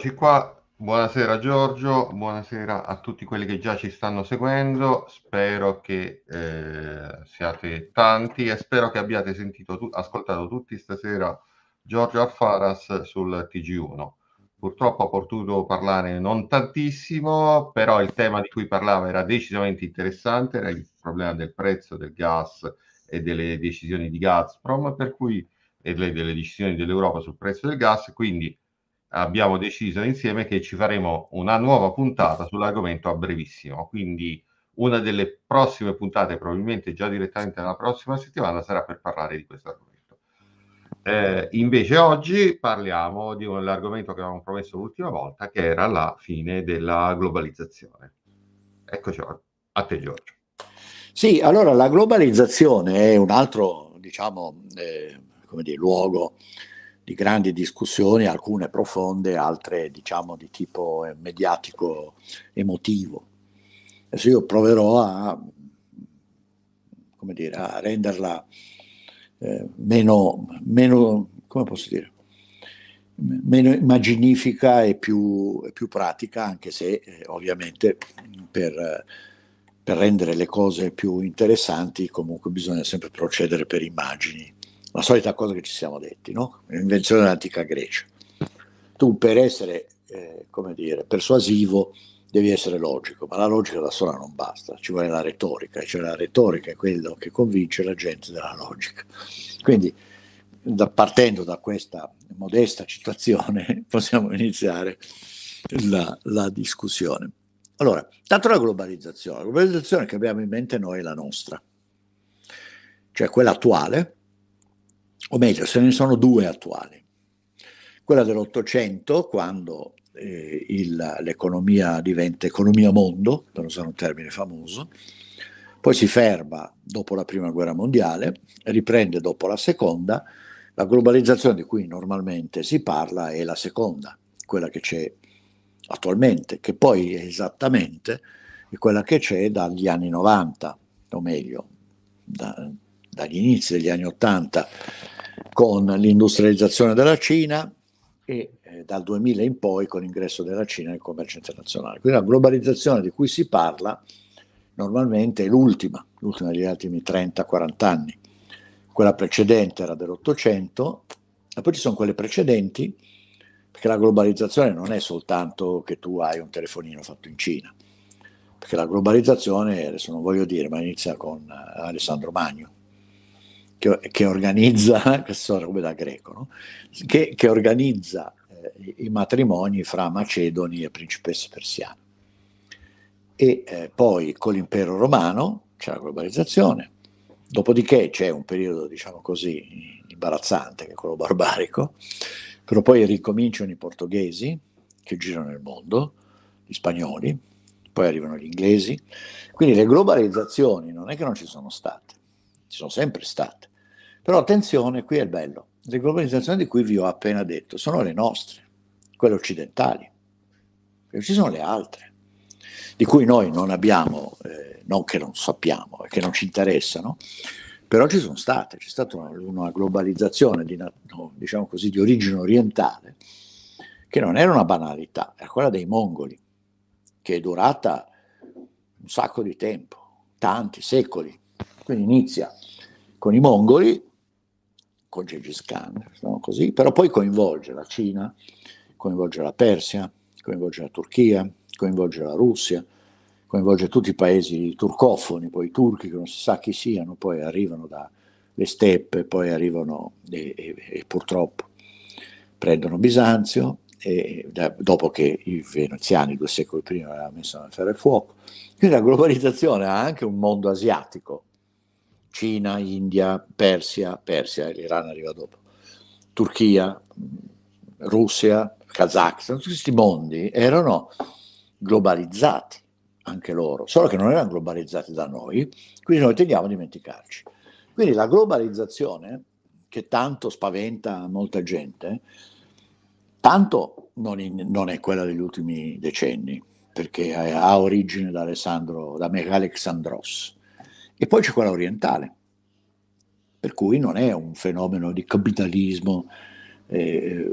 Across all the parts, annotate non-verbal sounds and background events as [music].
Eccoci qua, buonasera Giorgio, buonasera a tutti quelli che già ci stanno seguendo, spero che eh, siate tanti e spero che abbiate sentito, tu- ascoltato tutti stasera Giorgio Alfaras sul TG1. Purtroppo ho potuto parlare non tantissimo, però il tema di cui parlava era decisamente interessante, era il problema del prezzo del gas e delle decisioni di Gazprom, per cui, e delle, decisioni dell'Europa sul prezzo del gas, quindi abbiamo deciso insieme che ci faremo una nuova puntata sull'argomento a brevissimo. Quindi una delle prossime puntate, probabilmente già direttamente nella prossima settimana, sarà per parlare di questo argomento. Eh, invece oggi parliamo di un argomento che avevamo promesso l'ultima volta, che era la fine della globalizzazione. Eccoci, a te Giorgio. Sì, allora la globalizzazione è un altro, diciamo, eh, dire, luogo di grandi discussioni, alcune profonde, altre diciamo di tipo eh, mediatico emotivo. Adesso io proverò a, dire, a renderla eh, meno, meno, come posso dire, meno immaginifica e più, più pratica, anche se eh, ovviamente per, per rendere le cose più interessanti comunque bisogna sempre procedere per immagini la solita cosa che ci siamo detti, no? L'invenzione dell'antica Grecia. Tu per essere, eh, come dire, persuasivo devi essere logico, ma la logica da sola non basta, ci vuole la retorica, e cioè la retorica è quello che convince la gente della logica. Quindi, da, partendo da questa modesta citazione, [laughs] possiamo iniziare la, la discussione. Allora, tanto la globalizzazione, la globalizzazione che abbiamo in mente noi è la nostra, cioè quella attuale, o meglio, se ne sono due attuali. Quella dell'Ottocento, quando eh, il, l'economia diventa economia mondo, per usare un termine famoso, poi si ferma dopo la prima guerra mondiale, riprende dopo la seconda, la globalizzazione di cui normalmente si parla è la seconda, quella che c'è attualmente, che poi è esattamente quella che c'è dagli anni 90, o meglio, da, dagli inizi degli anni 80 con l'industrializzazione della Cina e eh, dal 2000 in poi con l'ingresso della Cina nel commercio internazionale. Quindi la globalizzazione di cui si parla normalmente è l'ultima, l'ultima degli ultimi 30-40 anni. Quella precedente era dell'Ottocento, e poi ci sono quelle precedenti, perché la globalizzazione non è soltanto che tu hai un telefonino fatto in Cina, perché la globalizzazione, adesso non voglio dire, ma inizia con eh, Alessandro Magno, che, che organizza, questa [laughs] è roba da greco, no? che, che, organizza eh, i matrimoni fra macedoni e principesse persiane. E eh, poi con l'impero romano c'è la globalizzazione, dopodiché c'è un periodo, diciamo così, imbarazzante, che è quello barbarico, però poi ricominciano i portoghesi che girano il mondo, gli spagnoli, poi arrivano gli inglesi. Quindi le globalizzazioni non è che non ci sono state, ci sono sempre state. Però attenzione, qui è il bello, le globalizzazioni di cui vi ho appena detto sono le nostre, quelle occidentali, e ci sono le altre, di cui noi non abbiamo, eh, non che non sappiamo, e eh, che non ci interessano, però ci sono state, c'è stata una, una globalizzazione di, diciamo così, di origine orientale che non era una banalità, era quella dei mongoli, che è durata un sacco di tempo, tanti secoli. Quindi inizia con i mongoli con Gengis Khan, no? Così, però poi coinvolge la Cina, coinvolge la Persia, coinvolge la Turchia, coinvolge la Russia, coinvolge tutti i paesi turcofoni, poi i turchi che non si sa chi siano, poi arrivano dalle steppe, poi arrivano e, e, e purtroppo prendono Bisanzio, da, dopo che i veneziani due secoli prima avevano messo nel ferro e fuoco. Quindi la globalizzazione ha anche un mondo asiatico Cina, India, Persia, Persia, l'Iran arriva dopo, Turchia, Russia, Kazakhstan, tutti questi mondi erano globalizzati anche loro, solo che non erano globalizzati da noi, quindi noi tendiamo a dimenticarci. Quindi la globalizzazione, che tanto spaventa molta gente, tanto non, in, non è quella degli ultimi decenni, perché ha origine da Alessandro, da Michele Alexandros, e poi c'è quella orientale, per cui non è un fenomeno di capitalismo eh,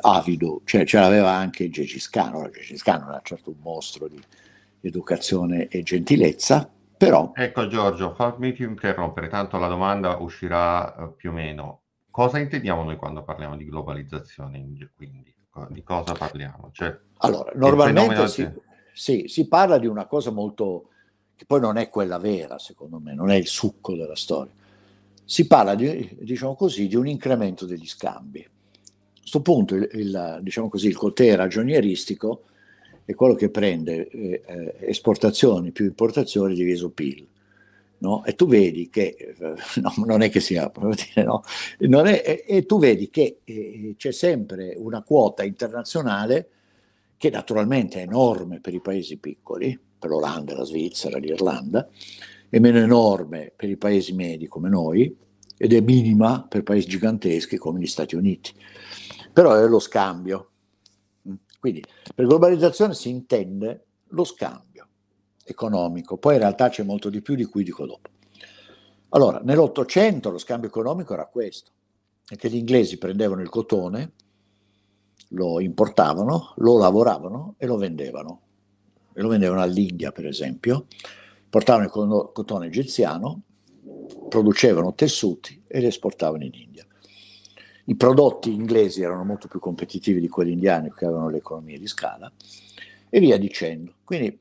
avido, cioè ce l'aveva anche Gengis Khan, ora Gengis Khan non è certo un mostro di educazione e gentilezza, però... Ecco Giorgio, fammi interrompere, tanto la domanda uscirà eh, più o meno. Cosa intendiamo noi quando parliamo di globalizzazione, quindi? Di cosa parliamo? Cioè, allora, normalmente si, sì, si parla di una cosa molto che poi non è quella vera, secondo me, non è il succo della storia. Si parla, di, diciamo così, di un incremento degli scambi. A questo punto, il, il, diciamo così, il cotè ragionieristico è quello che prende eh, eh, esportazioni più importazioni diviso PIL. No? E tu vedi che, eh, no, non è che sia, dire, no? è, e, e, tu vedi che eh, c'è sempre una quota internazionale che naturalmente è enorme per i paesi piccoli, per l'Olanda, la Svizzera, l'Irlanda, è meno enorme per i paesi medi come noi ed è minima per paesi giganteschi come gli Stati Uniti. Però è lo scambio. Quindi per globalizzazione si intende lo scambio economico, poi in realtà c'è molto di più di cui dico dopo. Allora, nell'Ottocento lo scambio economico era questo, che gli inglesi prendevano il cotone, lo importavano, lo lavoravano e lo vendevano e lo vendevano all'India per esempio, portavano il cotone egiziano, producevano tessuti e li esportavano in India. I prodotti inglesi erano molto più competitivi di quelli indiani che avevano le economie di scala e via dicendo. Quindi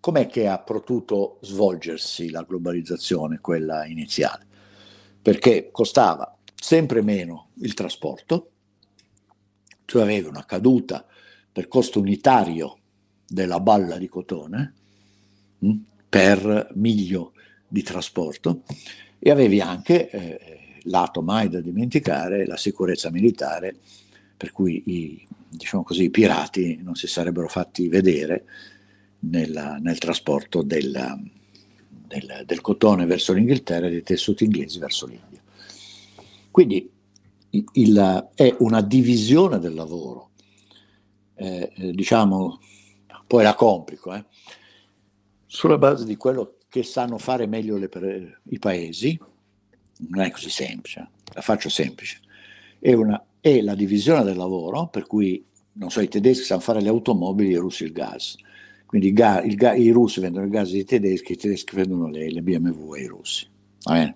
com'è che ha potuto svolgersi la globalizzazione, quella iniziale? Perché costava sempre meno il trasporto, tu avevi una caduta per costo unitario della balla di cotone mh, mm, per miglio di trasporto e avevi anche, eh, lato mai da dimenticare, la sicurezza militare, per cui i, diciamo così, i pirati non si sarebbero fatti vedere nella, nel trasporto della, del, del, cotone verso l'Inghilterra e dei tessuti inglesi verso l'India. Quindi il, il, è una divisione del lavoro, eh, diciamo poi la complico, eh? sulla base di quello che sanno fare meglio le, i paesi, non è così semplice, la faccio semplice, è, una, è la divisione del lavoro, per cui non so, i tedeschi sanno fare le automobili, i russi il gas, quindi il ga, il ga, i russi vendono il gas ai tedeschi, i tedeschi vendono le, le BMW ai russi. Eh?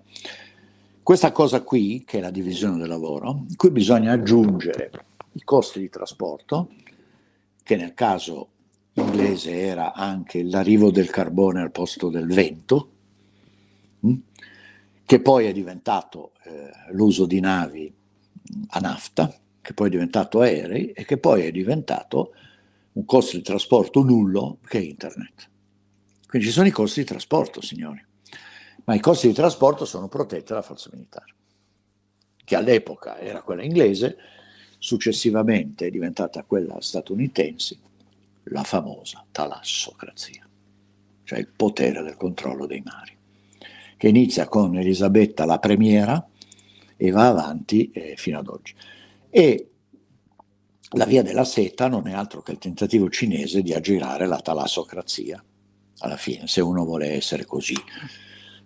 Questa cosa qui, che è la divisione del lavoro, qui bisogna aggiungere i costi di trasporto, che nel caso inglese era anche l'arrivo del carbone al posto del vento, mm, che poi è diventato eh, l'uso di navi a nafta, che poi è diventato aerei e che poi è diventato un costo di trasporto nullo che è internet. Quindi ci sono i costi di trasporto, signori, ma i costi di trasporto sono protetti dalla forza militare, che all'epoca era quella inglese, successivamente è diventata quella statunitense la famosa talassocrazia, cioè il potere del controllo dei mari, che inizia con Elisabetta la premiera e va avanti eh, fino ad oggi. E la via della seta non è altro che il tentativo cinese di aggirare la talassocrazia, alla fine, se uno vuole essere così,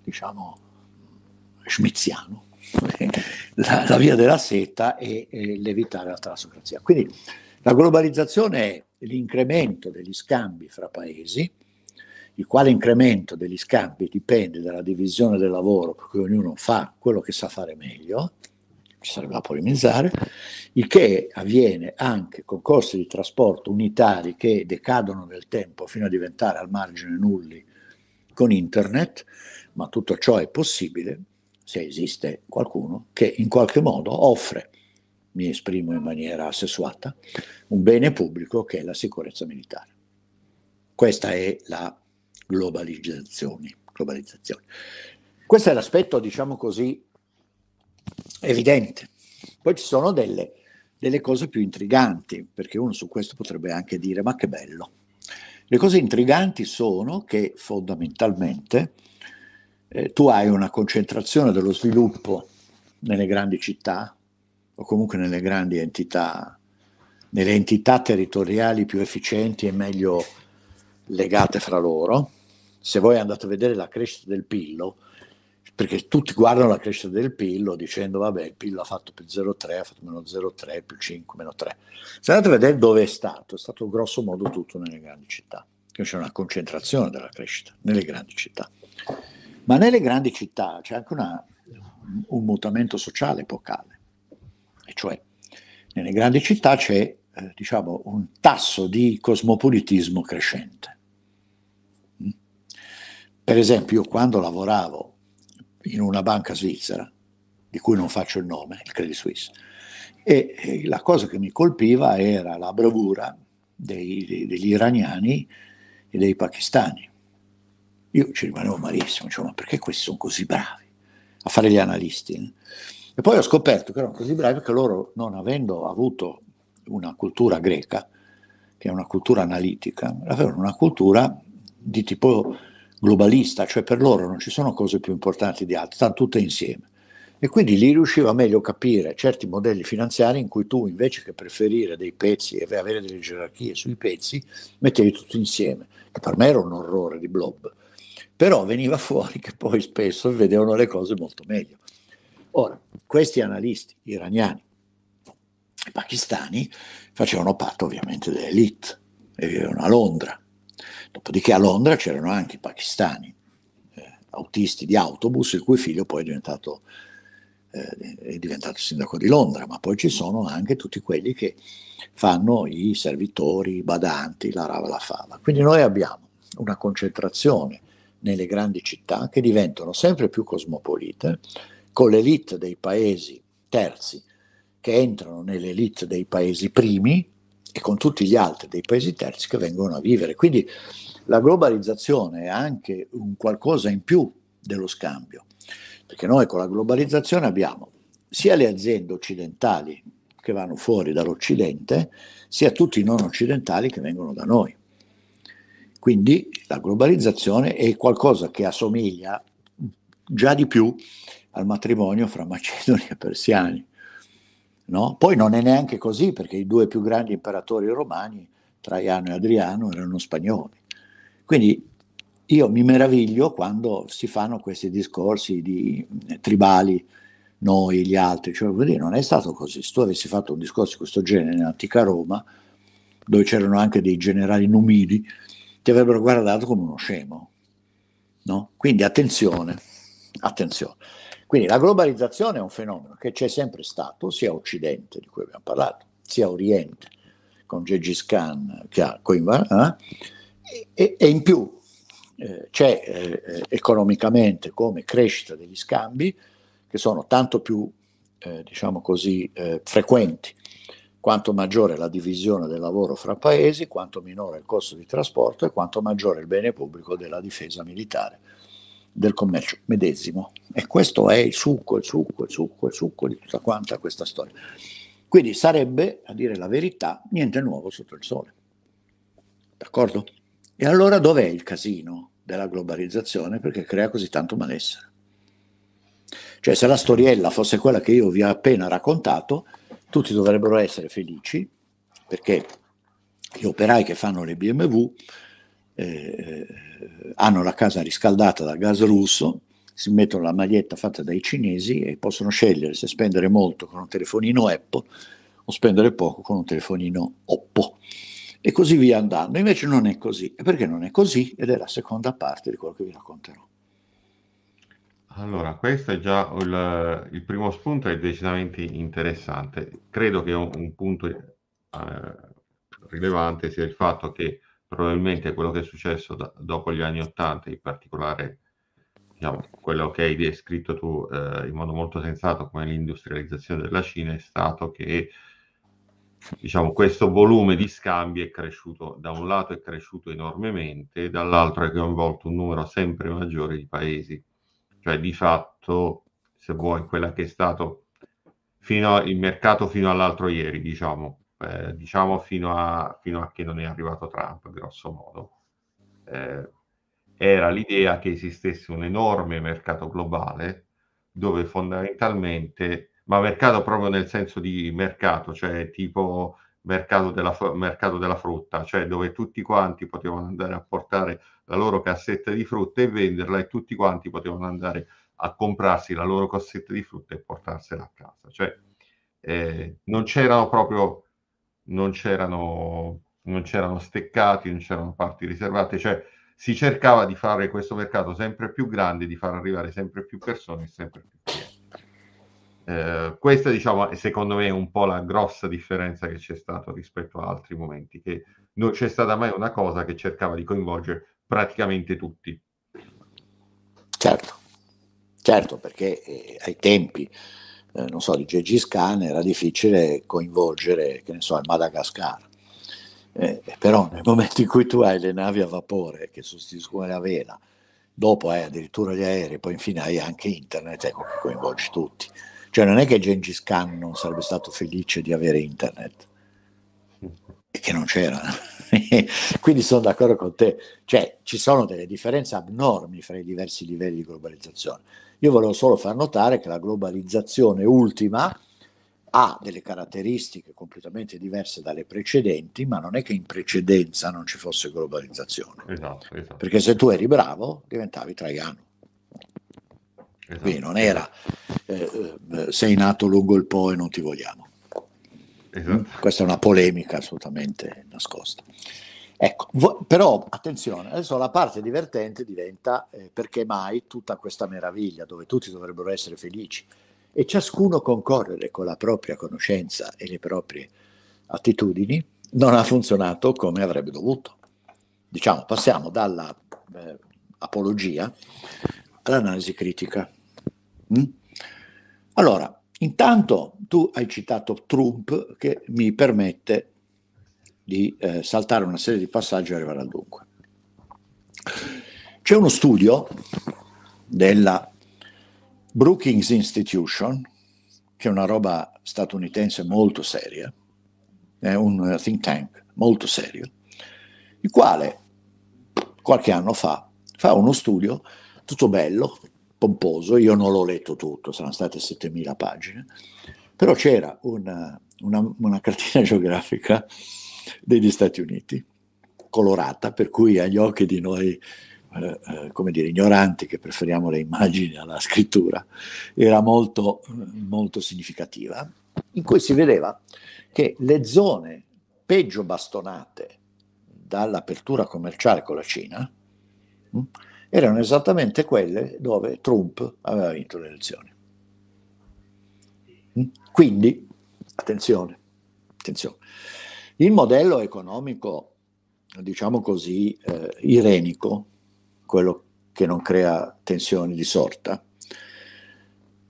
diciamo, schmiziano. [laughs] la, la, via della seta è, è levitare la talassocrazia. Quindi la globalizzazione è l'incremento degli scambi fra paesi, il quale incremento degli scambi dipende dalla divisione del lavoro, perché ognuno fa quello che sa fare meglio, ci sarebbe da polemizzare, il che avviene anche con costi di trasporto unitari che decadono nel tempo fino a diventare al margine nulli con internet, ma tutto ciò è possibile se esiste qualcuno che in qualche modo offre mi esprimo in maniera sessuata, un bene pubblico che è la sicurezza militare. Questa è la globalizzazione. globalizzazione. Questo è l'aspetto, diciamo così, evidente. Poi ci sono delle, delle cose più intriganti, perché uno su questo potrebbe anche dire ma che bello. Le cose intriganti sono che fondamentalmente eh, tu hai una concentrazione dello sviluppo nelle grandi città, o comunque nelle grandi entità, nelle entità territoriali più efficienti e meglio legate fra loro. Se voi andate a vedere la crescita del Pillo, perché tutti guardano la crescita del Pillo dicendo vabbè il Pillo ha fatto più 0,3, ha fatto meno 0,3, più 5, meno 3. Se andate a vedere dove è stato, è stato grosso modo tutto nelle grandi città, quindi c'è una concentrazione della crescita nelle grandi città. Ma nelle grandi città c'è anche una, un mutamento sociale epocale e cioè nelle grandi città c'è eh, diciamo, un tasso di cosmopolitismo crescente. Mm? Per esempio, io quando lavoravo in una banca svizzera, di cui non faccio il nome, il Credit Suisse, e, la cosa che mi colpiva era la bravura dei, dei, degli iraniani e dei pakistani. Io ci rimanevo malissimo, dicevo, ma perché questi sono così bravi a fare gli analisti? Eh? E poi ho scoperto che erano così bravi che loro, non avendo avuto una cultura greca, che è una cultura analitica, avevano una cultura di tipo globalista, cioè per loro non ci sono cose più importanti di altre, stanno tutte insieme. E quindi lì riusciva meglio a capire certi modelli finanziari in cui tu invece che preferire dei pezzi e avere delle gerarchie sui pezzi, mettevi tutto insieme, che per me era un orrore di blob. Però veniva [laughs] fuori che poi spesso vedevano le cose molto meglio. Ora, questi analisti iraniani e pakistani facevano parte ovviamente dell'elite e vivevano a Londra. Dopodiché a Londra c'erano anche i pakistani, eh, autisti di autobus, il cui figlio poi è diventato, eh, è diventato sindaco di Londra, ma poi ci sono anche tutti quelli che fanno i servitori, i badanti, la rava la fava. Quindi noi abbiamo una concentrazione nelle grandi città che diventano sempre più cosmopolite, con l'elite dei paesi terzi che entrano nell'elite dei paesi primi e con tutti gli altri dei paesi terzi che vengono a vivere. Quindi la globalizzazione è anche un qualcosa in più dello scambio, perché noi con la globalizzazione abbiamo sia le aziende occidentali che vanno fuori dall'Occidente, sia tutti i non occidentali che vengono da noi. Quindi la globalizzazione è qualcosa che assomiglia già di più al matrimonio fra macedoni e persiani. No? Poi non è neanche così perché i due più grandi imperatori romani, Traiano e Adriano, erano spagnoli. Quindi io mi meraviglio quando si fanno questi discorsi di eh, tribali, noi, gli altri, cioè, dire, non è stato così. Se tu avessi fatto un discorso di questo genere nell'antica Roma, dove c'erano anche dei generali numidi, ti avrebbero guardato come uno scemo. No? Quindi attenzione, attenzione. Quindi la globalizzazione è un fenomeno che c'è sempre stato, sia a Occidente, di cui abbiamo parlato, sia a Oriente, con Gengis Khan che ha Coimbra, eh? e, e, in più eh, c'è eh, economicamente come crescita degli scambi che sono tanto più, eh, diciamo così, eh, frequenti quanto maggiore la divisione del lavoro fra paesi, quanto minore il costo di trasporto e quanto maggiore il bene pubblico della difesa militare del commercio medesimo. E questo è il succo, il succo, il succo, il succo di tutta quanta questa storia. Quindi sarebbe, a dire la verità, niente nuovo sotto il sole. D'accordo? E allora dov'è il casino della globalizzazione perché crea così tanto malessere? Cioè se la storiella fosse quella che io vi ho appena raccontato, tutti dovrebbero essere felici perché gli operai che fanno le BMW eh, eh, hanno la casa riscaldata dal gas russo, si mettono la maglietta fatta dai cinesi e possono scegliere se spendere molto con un telefonino Apple o spendere poco con un telefonino Oppo. E così via andando. Invece non è così. E perché non è così? Ed è la seconda parte di quello che vi racconterò. Allora, questo è già il, il primo spunto, è decisamente interessante. Credo che un, un punto eh, rilevante sia il fatto che probabilmente quello che è successo da, dopo gli anni Ottanta, in particolare diciamo, quello che hai descritto tu eh, in modo molto sensato come l'industrializzazione della Cina, è stato che diciamo, questo volume di scambi è cresciuto, da un lato è cresciuto enormemente, dall'altro è coinvolto un numero sempre maggiore di paesi. Cioè di fatto, se vuoi, quella che è stato fino, il mercato fino all'altro ieri, diciamo, eh, diciamo fino a, fino a, che non è arrivato Trump, grosso modo. Eh, era l'idea che esistesse un enorme mercato globale dove fondamentalmente, ma mercato proprio nel senso di mercato, cioè tipo mercato della, mercato della frutta, cioè dove tutti quanti potevano andare a portare la loro cassetta di frutta e venderla e tutti quanti potevano andare a comprarsi la loro cassetta di frutta e portarsela a casa. Cioè eh, non c'erano proprio non c'erano, non c'erano steccati, non c'erano parti riservate, cioè si cercava di fare questo mercato sempre più grande, di far arrivare sempre più persone e sempre più clienti. Eh, questa, diciamo, è secondo me un po' la grossa differenza che c'è stata rispetto a altri momenti, che non c'è stata mai una cosa che cercava di coinvolgere praticamente tutti. Certo, certo, perché eh, ai tempi eh, non so, di Gengis Khan era difficile coinvolgere, che ne so, il Madagascar. Eh, però nel momento in cui tu hai le navi a vapore che sostituiscono la vela, dopo hai addirittura gli aerei, poi infine hai anche internet, ecco che coinvolge tutti. Cioè non è che Gengis Khan non sarebbe stato felice di avere internet, che non c'era. [laughs] Quindi sono d'accordo con te, cioè ci sono delle differenze abnormi fra i diversi livelli di globalizzazione io volevo solo far notare che la globalizzazione ultima ha delle caratteristiche completamente diverse dalle precedenti, ma non è che in precedenza non ci fosse globalizzazione. Esatto, esatto. Perché se tu eri bravo diventavi traiano. Esatto. Quindi non era eh, eh, sei nato lungo il Po e non ti vogliamo. Esatto. Questa è una polemica assolutamente nascosta. Ecco, vo- però attenzione, adesso la parte divertente diventa eh, perché mai tutta questa meraviglia dove tutti dovrebbero essere felici e ciascuno concorrere con la propria conoscenza e le proprie attitudini non ha funzionato come avrebbe dovuto. Diciamo, passiamo dalla eh, apologia all'analisi critica. Mm? Allora, intanto tu hai citato Trump che mi permette di eh, saltare una serie di passaggi e arrivare al dunque. C'è uno studio della Brookings Institution, che è una roba statunitense molto seria, è un eh, think tank molto serio, il quale qualche anno fa fa uno studio tutto bello, pomposo, io non l'ho letto tutto, saranno state 7000 pagine, però c'era una, una, una cartina [laughs] geografica degli Stati Uniti, colorata, per cui agli occhi di noi eh, eh, come dire, ignoranti che preferiamo le immagini alla scrittura, era molto, molto significativa, in cui si vedeva che le zone peggio bastonate dall'apertura commerciale con la Cina mh, hm, erano esattamente quelle dove Trump aveva vinto le elezioni. Hm? Quindi, attenzione, attenzione, il modello economico, diciamo così, eh, irenico, quello che non crea tensioni di sorta,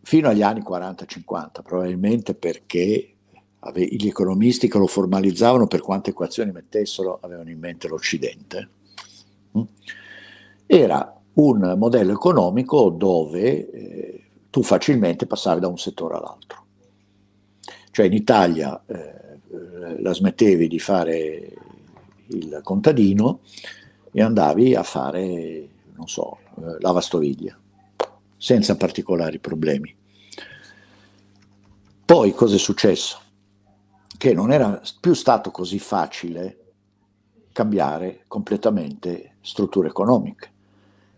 fino agli anni 40-50, probabilmente perché ave- gli economisti che lo formalizzavano per quante equazioni mettessero avevano in mente l'Occidente, mm, era un modello economico dove eh, tu facilmente passavi da un settore all'altro. Cioè in Italia eh, la smettevi di fare il contadino e andavi a fare, non so, eh, lavastoviglie, senza particolari problemi. Poi cosa è successo? Che non era più stato così facile cambiare completamente strutture economiche.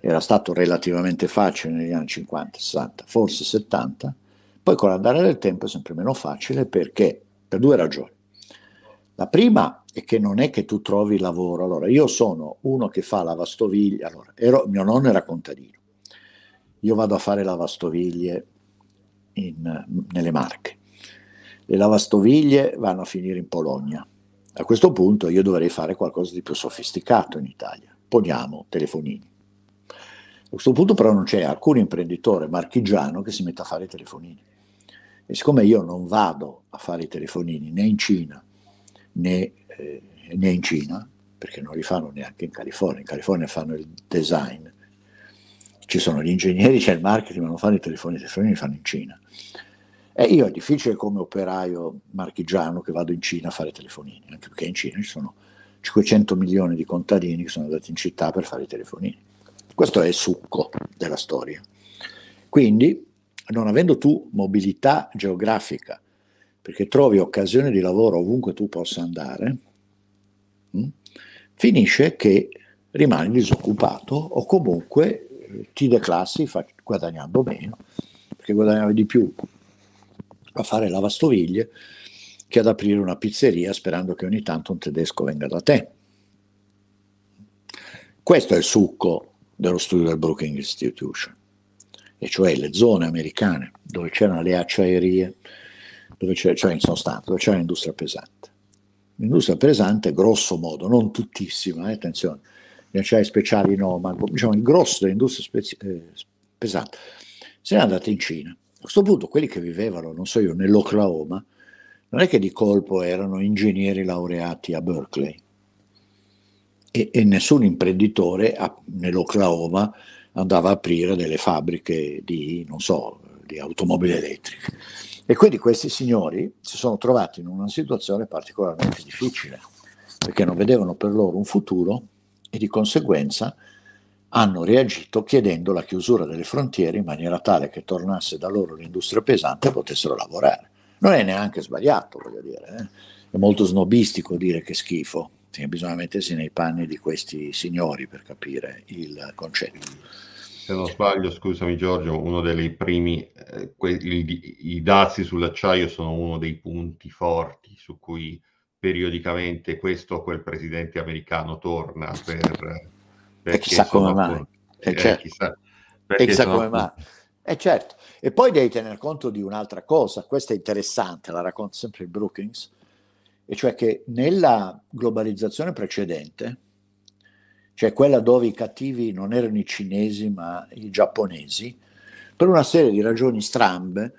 Era stato relativamente facile negli anni 50, 60, forse 70, poi con l'andare del tempo è sempre meno facile perché? Per due ragioni. La prima è che non è che tu trovi lavoro. Allora, io sono uno che fa lavastoviglie. Allora, ero, mio nonno era contadino. Io vado a fare lavastoviglie in, nelle Marche. Le lavastoviglie vanno a finire in Polonia. A questo punto io dovrei fare qualcosa di più sofisticato in Italia. Poniamo telefonini. A questo punto però non c'è alcun imprenditore marchigiano che si metta a fare i telefonini. E siccome io non vado a fare i telefonini né in Cina né, eh, né in Cina, perché non li fanno neanche in California, in California fanno il design, ci sono gli ingegneri, c'è il marketing, ma non fanno i telefoni, i telefoni li fanno in Cina. E io è difficile come operaio marchigiano che vado in Cina a fare telefonini, anche perché in Cina ci sono 500 milioni di contadini che sono andati in città per fare i telefonini. Questo è il succo della storia. Quindi, non avendo tu mobilità geografica perché trovi occasione di lavoro ovunque tu possa andare, mh? Mm, finisce che rimani disoccupato o comunque eh, ti declassi guadagnando meno, perché guadagnavi di più a fare lavastoviglie che ad aprire una pizzeria sperando che ogni tanto un tedesco venga da te. Questo è il succo dello studio del Brookings Institution, e cioè le zone americane dove c'erano le acciaierie, dove c'è, cioè in sostanza, dove c'è un'industria pesante. L'industria pesante, grosso modo, non tuttissima, eh, attenzione, gli acciai speciali no, ma diciamo, il grosso dell'industria spezi- eh, pesante se n'è andata in Cina. A questo punto quelli che vivevano, non so io, nell'Oklahoma, non è che di colpo erano ingegneri laureati a Berkeley e, e nessun imprenditore a, nell'Oklahoma andava a aprire delle fabbriche di, non so, di automobili elettriche e quindi questi signori si sono trovati in una situazione particolarmente difficile, perché non vedevano per loro un futuro e di conseguenza hanno reagito chiedendo la chiusura delle frontiere in maniera tale che tornasse da loro l'industria pesante e potessero lavorare. Non è neanche sbagliato, voglio dire, eh? è molto snobistico dire che schifo, bisogna mettersi nei panni di questi signori per capire il concetto se non sbaglio, scusami Giorgio, uno dei primi, eh, que- il, i dazi sull'acciaio sono uno dei punti forti su cui periodicamente questo o quel presidente americano torna per... e chissà come mai. Con... Eh, certo. chissà, come mai. Eh certo. E poi devi tener conto di un'altra cosa, questa è interessante, la racconta sempre il Brookings, e cioè che nella globalizzazione precedente, cioè quella dove i cattivi non erano i cinesi ma i giapponesi, per una serie di ragioni strambe,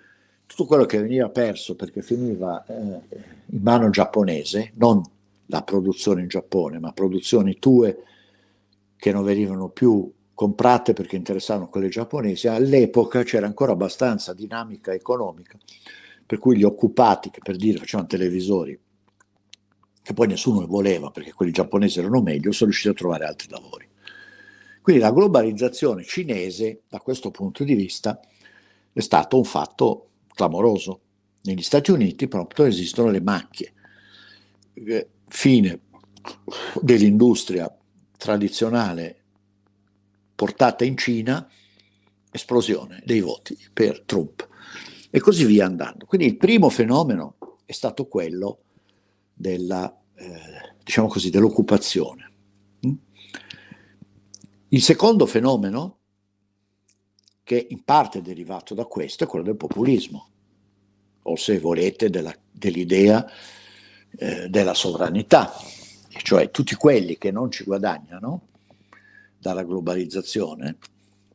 tutto quello che veniva perso perché finiva eh, in mano giapponese, non la produzione in Giappone, ma produzioni tue che non venivano più comprate perché interessavano quelle giapponesi, all'epoca c'era ancora abbastanza dinamica economica, per cui gli occupati, che per dire facevano televisori che poi nessuno ne voleva perché quelli giapponesi erano meglio, sono riusciti a trovare altri lavori. Quindi la globalizzazione cinese, da questo punto di vista, è stato un fatto clamoroso. Negli Stati Uniti proprio esistono le macchie. Eh, fine dell'industria tradizionale portata in Cina, esplosione dei voti per Trump e così via andando. Quindi il primo fenomeno è stato quello della, eh, diciamo così, dell'occupazione. Mm? Il secondo fenomeno, che in parte è derivato da questo, è quello del populismo, o se volete della, dell'idea eh, della sovranità, e cioè tutti quelli che non ci guadagnano dalla globalizzazione,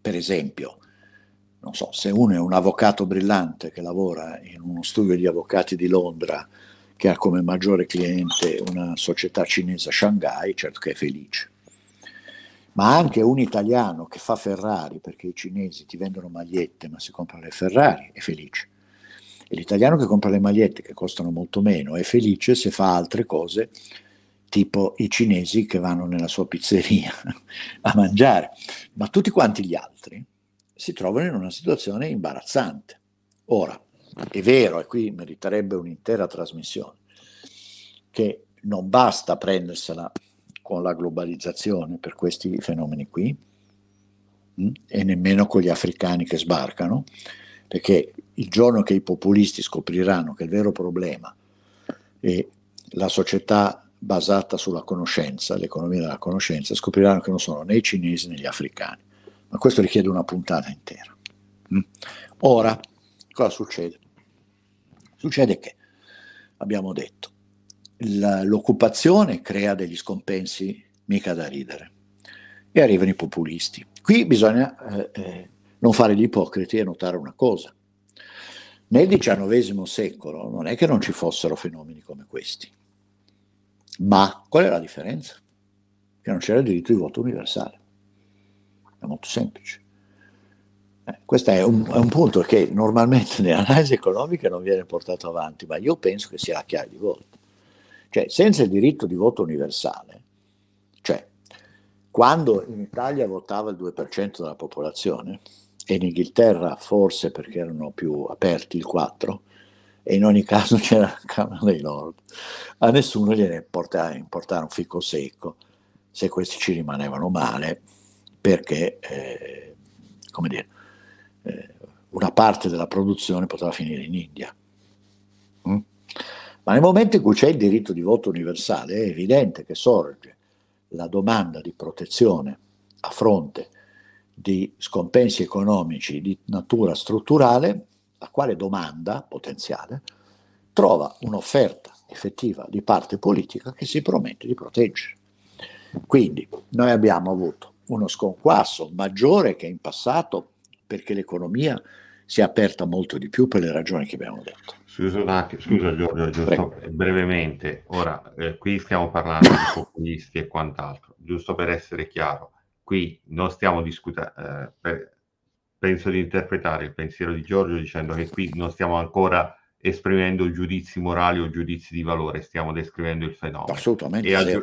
per esempio, non so, se uno è un avvocato brillante che lavora in uno studio di avvocati di Londra che ha come maggiore cliente una società cinese a Shanghai, certo che è felice. Ma anche un italiano che fa Ferrari, perché i cinesi ti vendono magliette ma si comprano le Ferrari, è felice. E l'italiano che compra le magliette che costano molto meno è felice se fa altre cose tipo i cinesi che vanno nella sua pizzeria [laughs] a mangiare, ma tutti quanti gli altri si trovano in una situazione imbarazzante. Ora, è vero, e qui meriterebbe un'intera trasmissione, che non basta prendersela con la globalizzazione per questi fenomeni qui, mm, e nemmeno con gli africani che sbarcano, perché il giorno che i populisti scopriranno che il vero problema è la società basata sulla conoscenza, l'economia della conoscenza, scopriranno che non sono né i cinesi né gli africani. Ma questo richiede una puntata intera. Mm. Ora, cosa succede? Succede che, abbiamo detto, la, l'occupazione crea degli scompensi mica da ridere e arrivano i populisti. Qui bisogna eh, eh non fare gli ipocriti e notare una cosa. Nel XIX secolo non è che non ci fossero fenomeni come questi, ma qual è la differenza? Che non c'era il diritto di voto universale. È molto semplice. Questo è un, è un, punto che normalmente nell'analisi economica non viene portato avanti, ma io penso che sia la chiave di volta. Cioè, senza il diritto di voto universale, cioè, quando in Italia votava il 2% della popolazione, e in Inghilterra forse perché erano più aperti il 4%, e in ogni caso [laughs] c'era la Camera dei Lord, a nessuno gliene importava, importava un fico secco se questi ci rimanevano male, perché, eh, come dire, una parte della produzione poteva finire in India. Mm? Ma nel momento in cui c'è il diritto di voto universale è evidente che sorge la domanda di protezione a fronte di scompensi economici di natura strutturale, la quale domanda potenziale trova un'offerta effettiva di parte politica che si promette di proteggere. Quindi noi abbiamo avuto uno sconquasso maggiore che in passato perché l'economia si è aperta molto di più per le ragioni che abbiamo detto. Scusa, scusa Giorgio, giusto brevemente, ora eh, qui stiamo parlando di populisti e quant'altro, giusto per essere chiaro, qui non stiamo discutendo, eh, penso di interpretare il pensiero di Giorgio dicendo che qui non stiamo ancora esprimendo giudizi morali o giudizi di valore, stiamo descrivendo il fenomeno. Assolutamente. E, aggi-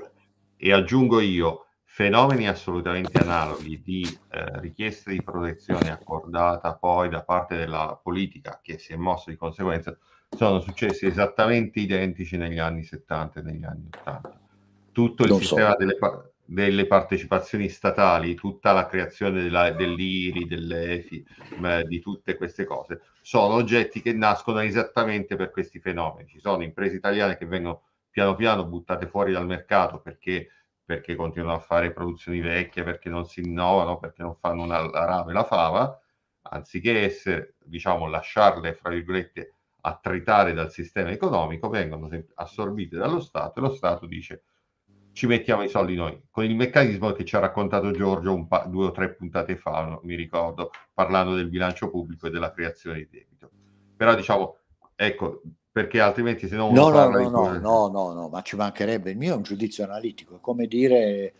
e aggiungo io, fenomeni assolutamente analoghi di eh, richieste di protezione accordata poi da parte della politica che si è mossa di conseguenza sono successi esattamente identici negli anni 70 e negli anni 80. Tutto il non sistema so. delle, delle, partecipazioni statali, tutta la creazione della, dell'IRI, dell'EFI, eh, di tutte queste cose, sono oggetti che nascono esattamente per questi fenomeni. Ci sono imprese italiane che vengono piano piano buttate fuori dal mercato perché perché continuano a fare produzioni vecchie, perché non si innovano, perché non fanno una, la rame e la fava, anziché essere, diciamo, lasciarle, fra virgolette, attritare dal sistema economico, vengono assorbite dallo Stato e lo Stato dice ci mettiamo i soldi noi, con il meccanismo che ci ha raccontato Giorgio pa- due o tre puntate fa, no, mi ricordo, parlando del bilancio pubblico e della creazione di debito. Però diciamo, ecco, perché altrimenti se no no no no, no, no, no, no, ma ci mancherebbe. Il mio è un giudizio analitico, è come dire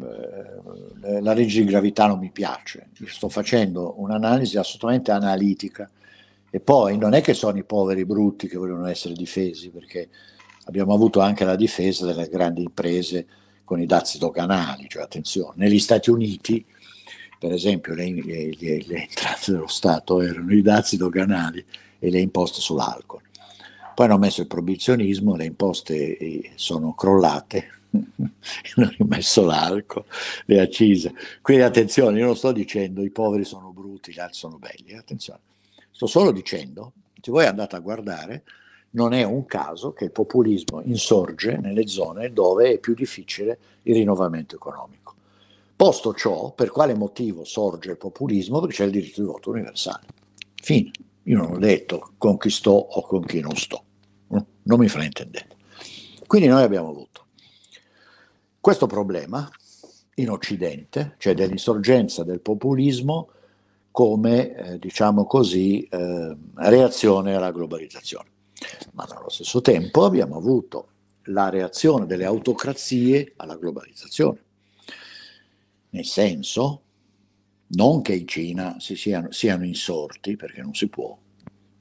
eh, la legge di gravità non mi piace, sto facendo un'analisi assolutamente analitica e poi non è che sono i poveri brutti che vogliono essere difesi, perché abbiamo avuto anche la difesa delle grandi imprese con i dazi doganali, cioè attenzione, negli Stati Uniti per esempio le, le, le, le entrate dello Stato erano i dazi doganali e le imposte sull'alcol. Poi hanno messo il proibizionismo, le imposte eh, sono crollate, [laughs] hanno rimesso l'alcol, le accise. Quindi attenzione, io non sto dicendo i poveri sono brutti, gli altri sono belli, eh, attenzione. Sto solo dicendo, se voi andate a guardare, non è un caso che il populismo insorge nelle zone dove è più difficile il rinnovamento economico. Posto ciò, per quale motivo sorge il populismo? Perché c'è il diritto di voto universale. Fine. Io non ho detto con chi sto o con chi non sto non mi fraintendete. Quindi noi abbiamo avuto questo problema in Occidente, cioè dell'insorgenza del populismo come, eh, diciamo così, eh, reazione alla globalizzazione. Ma allo stesso tempo abbiamo avuto la reazione delle autocrazie alla globalizzazione. Nel senso, non che in Cina si siano, siano insorti, perché non si può,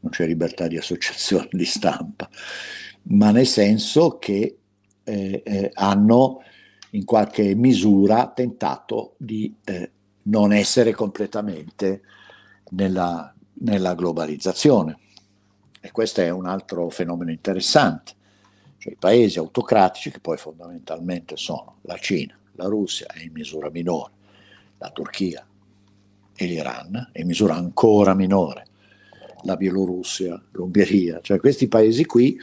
non c'è libertà di associazione, di stampa, ma nel senso che eh, eh, hanno in qualche misura tentato di eh, non essere completamente nella, nella, globalizzazione. E questo è un altro fenomeno interessante. Cioè, I paesi autocratici, che poi fondamentalmente sono la Cina, la Russia è in misura minore, la Turchia e l'Iran è in misura ancora minore, la Bielorussia, l'Ungheria, cioè questi paesi qui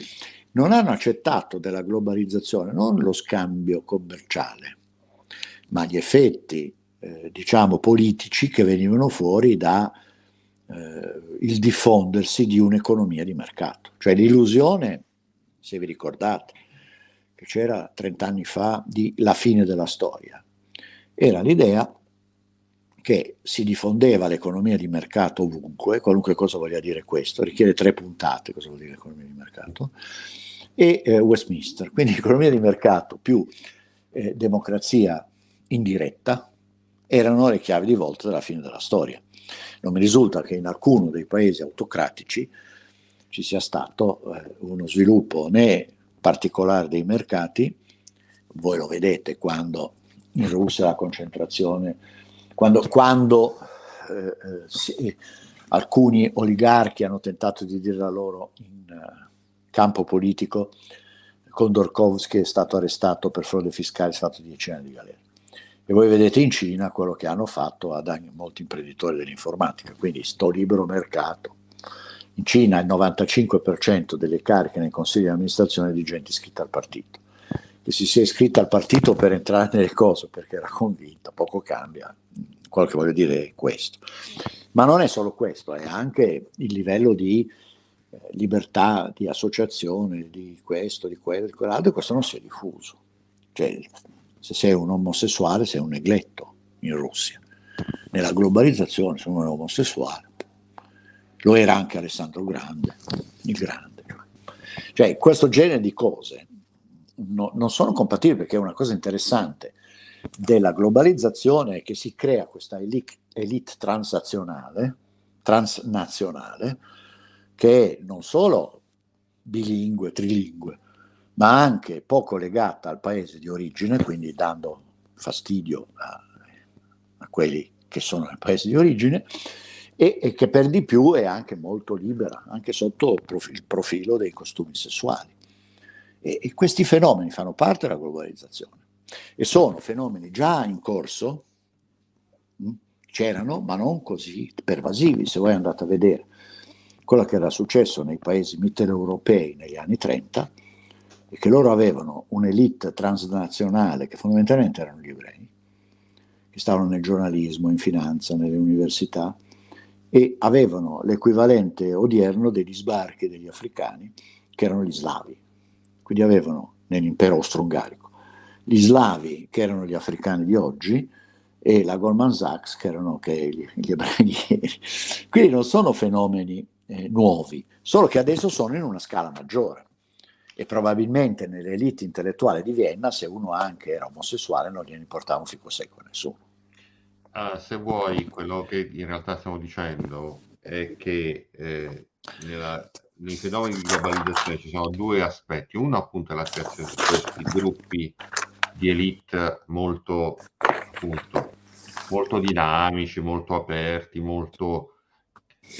non hanno accettato della globalizzazione non lo scambio commerciale, ma gli effetti, eh, diciamo, politici che venivano fuori da eh, il diffondersi di un'economia di mercato. Cioè l'illusione, se vi ricordate, che c'era 30 anni fa di la fine della storia, era l'idea che si diffondeva l'economia di mercato ovunque, qualunque cosa voglia dire questo, richiede tre puntate, cosa vuol dire l'economia di mercato, e eh, Westminster. Quindi economia di mercato più eh, democrazia indiretta erano le chiavi di volta della fine della storia. Non mi risulta che in alcuno dei paesi autocratici ci sia stato eh, uno sviluppo né particolare dei mercati, voi lo vedete quando in Russia la concentrazione quando, quando eh, eh si, alcuni oligarchi hanno tentato di dire la loro in uh, campo politico, Kondorkovsky è stato arrestato per frode fiscale, è stato dieci anni di galera. E voi vedete in Cina quello che hanno fatto ad molti imprenditori dell'informatica, quindi sto libero mercato. In Cina il 95% delle cariche nei consigli di amministrazione è di gente iscritta al partito che si sia iscritta al partito per entrare nel coso perché era convinta, poco cambia, quello che voglio dire è questo. Ma non è solo questo, è anche il livello di eh, libertà di associazione, di questo, di quello, di quell'altro, e questo non si è diffuso. Cioè, se sei un omosessuale sei un negletto in Russia. Nella globalizzazione se uno è omosessuale, lo era anche Alessandro Grande, il Grande. Cioè questo genere di cose no, non sono compatibili perché è una cosa interessante della globalizzazione è che si crea questa elite, elite transazionale, transnazionale, che è non solo bilingue, trilingue, ma anche poco legata al paese di origine, quindi dando fastidio a, a quelli che sono nel paese di origine, e, e, che per di più è anche molto libera, anche sotto il profilo dei costumi sessuali. E, e questi fenomeni fanno parte della globalizzazione e sono fenomeni già in corso, hm, c'erano ma non così pervasivi, se voi andate a vedere quello che era successo nei paesi mitteleuropei negli anni 30 e che loro avevano un'elite transnazionale che fondamentalmente erano gli ebrei, che stavano nel giornalismo, in finanza, nelle università e avevano l'equivalente odierno degli sbarchi degli africani che erano gli slavi. Quindi avevano nell'impero austro-ungarico gli slavi che erano gli africani di oggi e la Goldman Sachs che erano che gli, gli ebrei Quindi non sono fenomeni eh, nuovi, solo che adesso sono in una scala maggiore e probabilmente nell'elite intellettuale di Vienna se uno anche era omosessuale non gliene importava un fico secco a nessuno. Ah, se vuoi, quello che in realtà stiamo dicendo è che eh, nella nei fenomeni di globalizzazione ci sono due aspetti. Uno appunto è la creazione di questi gruppi di elite molto, appunto, molto dinamici, molto aperti, molto,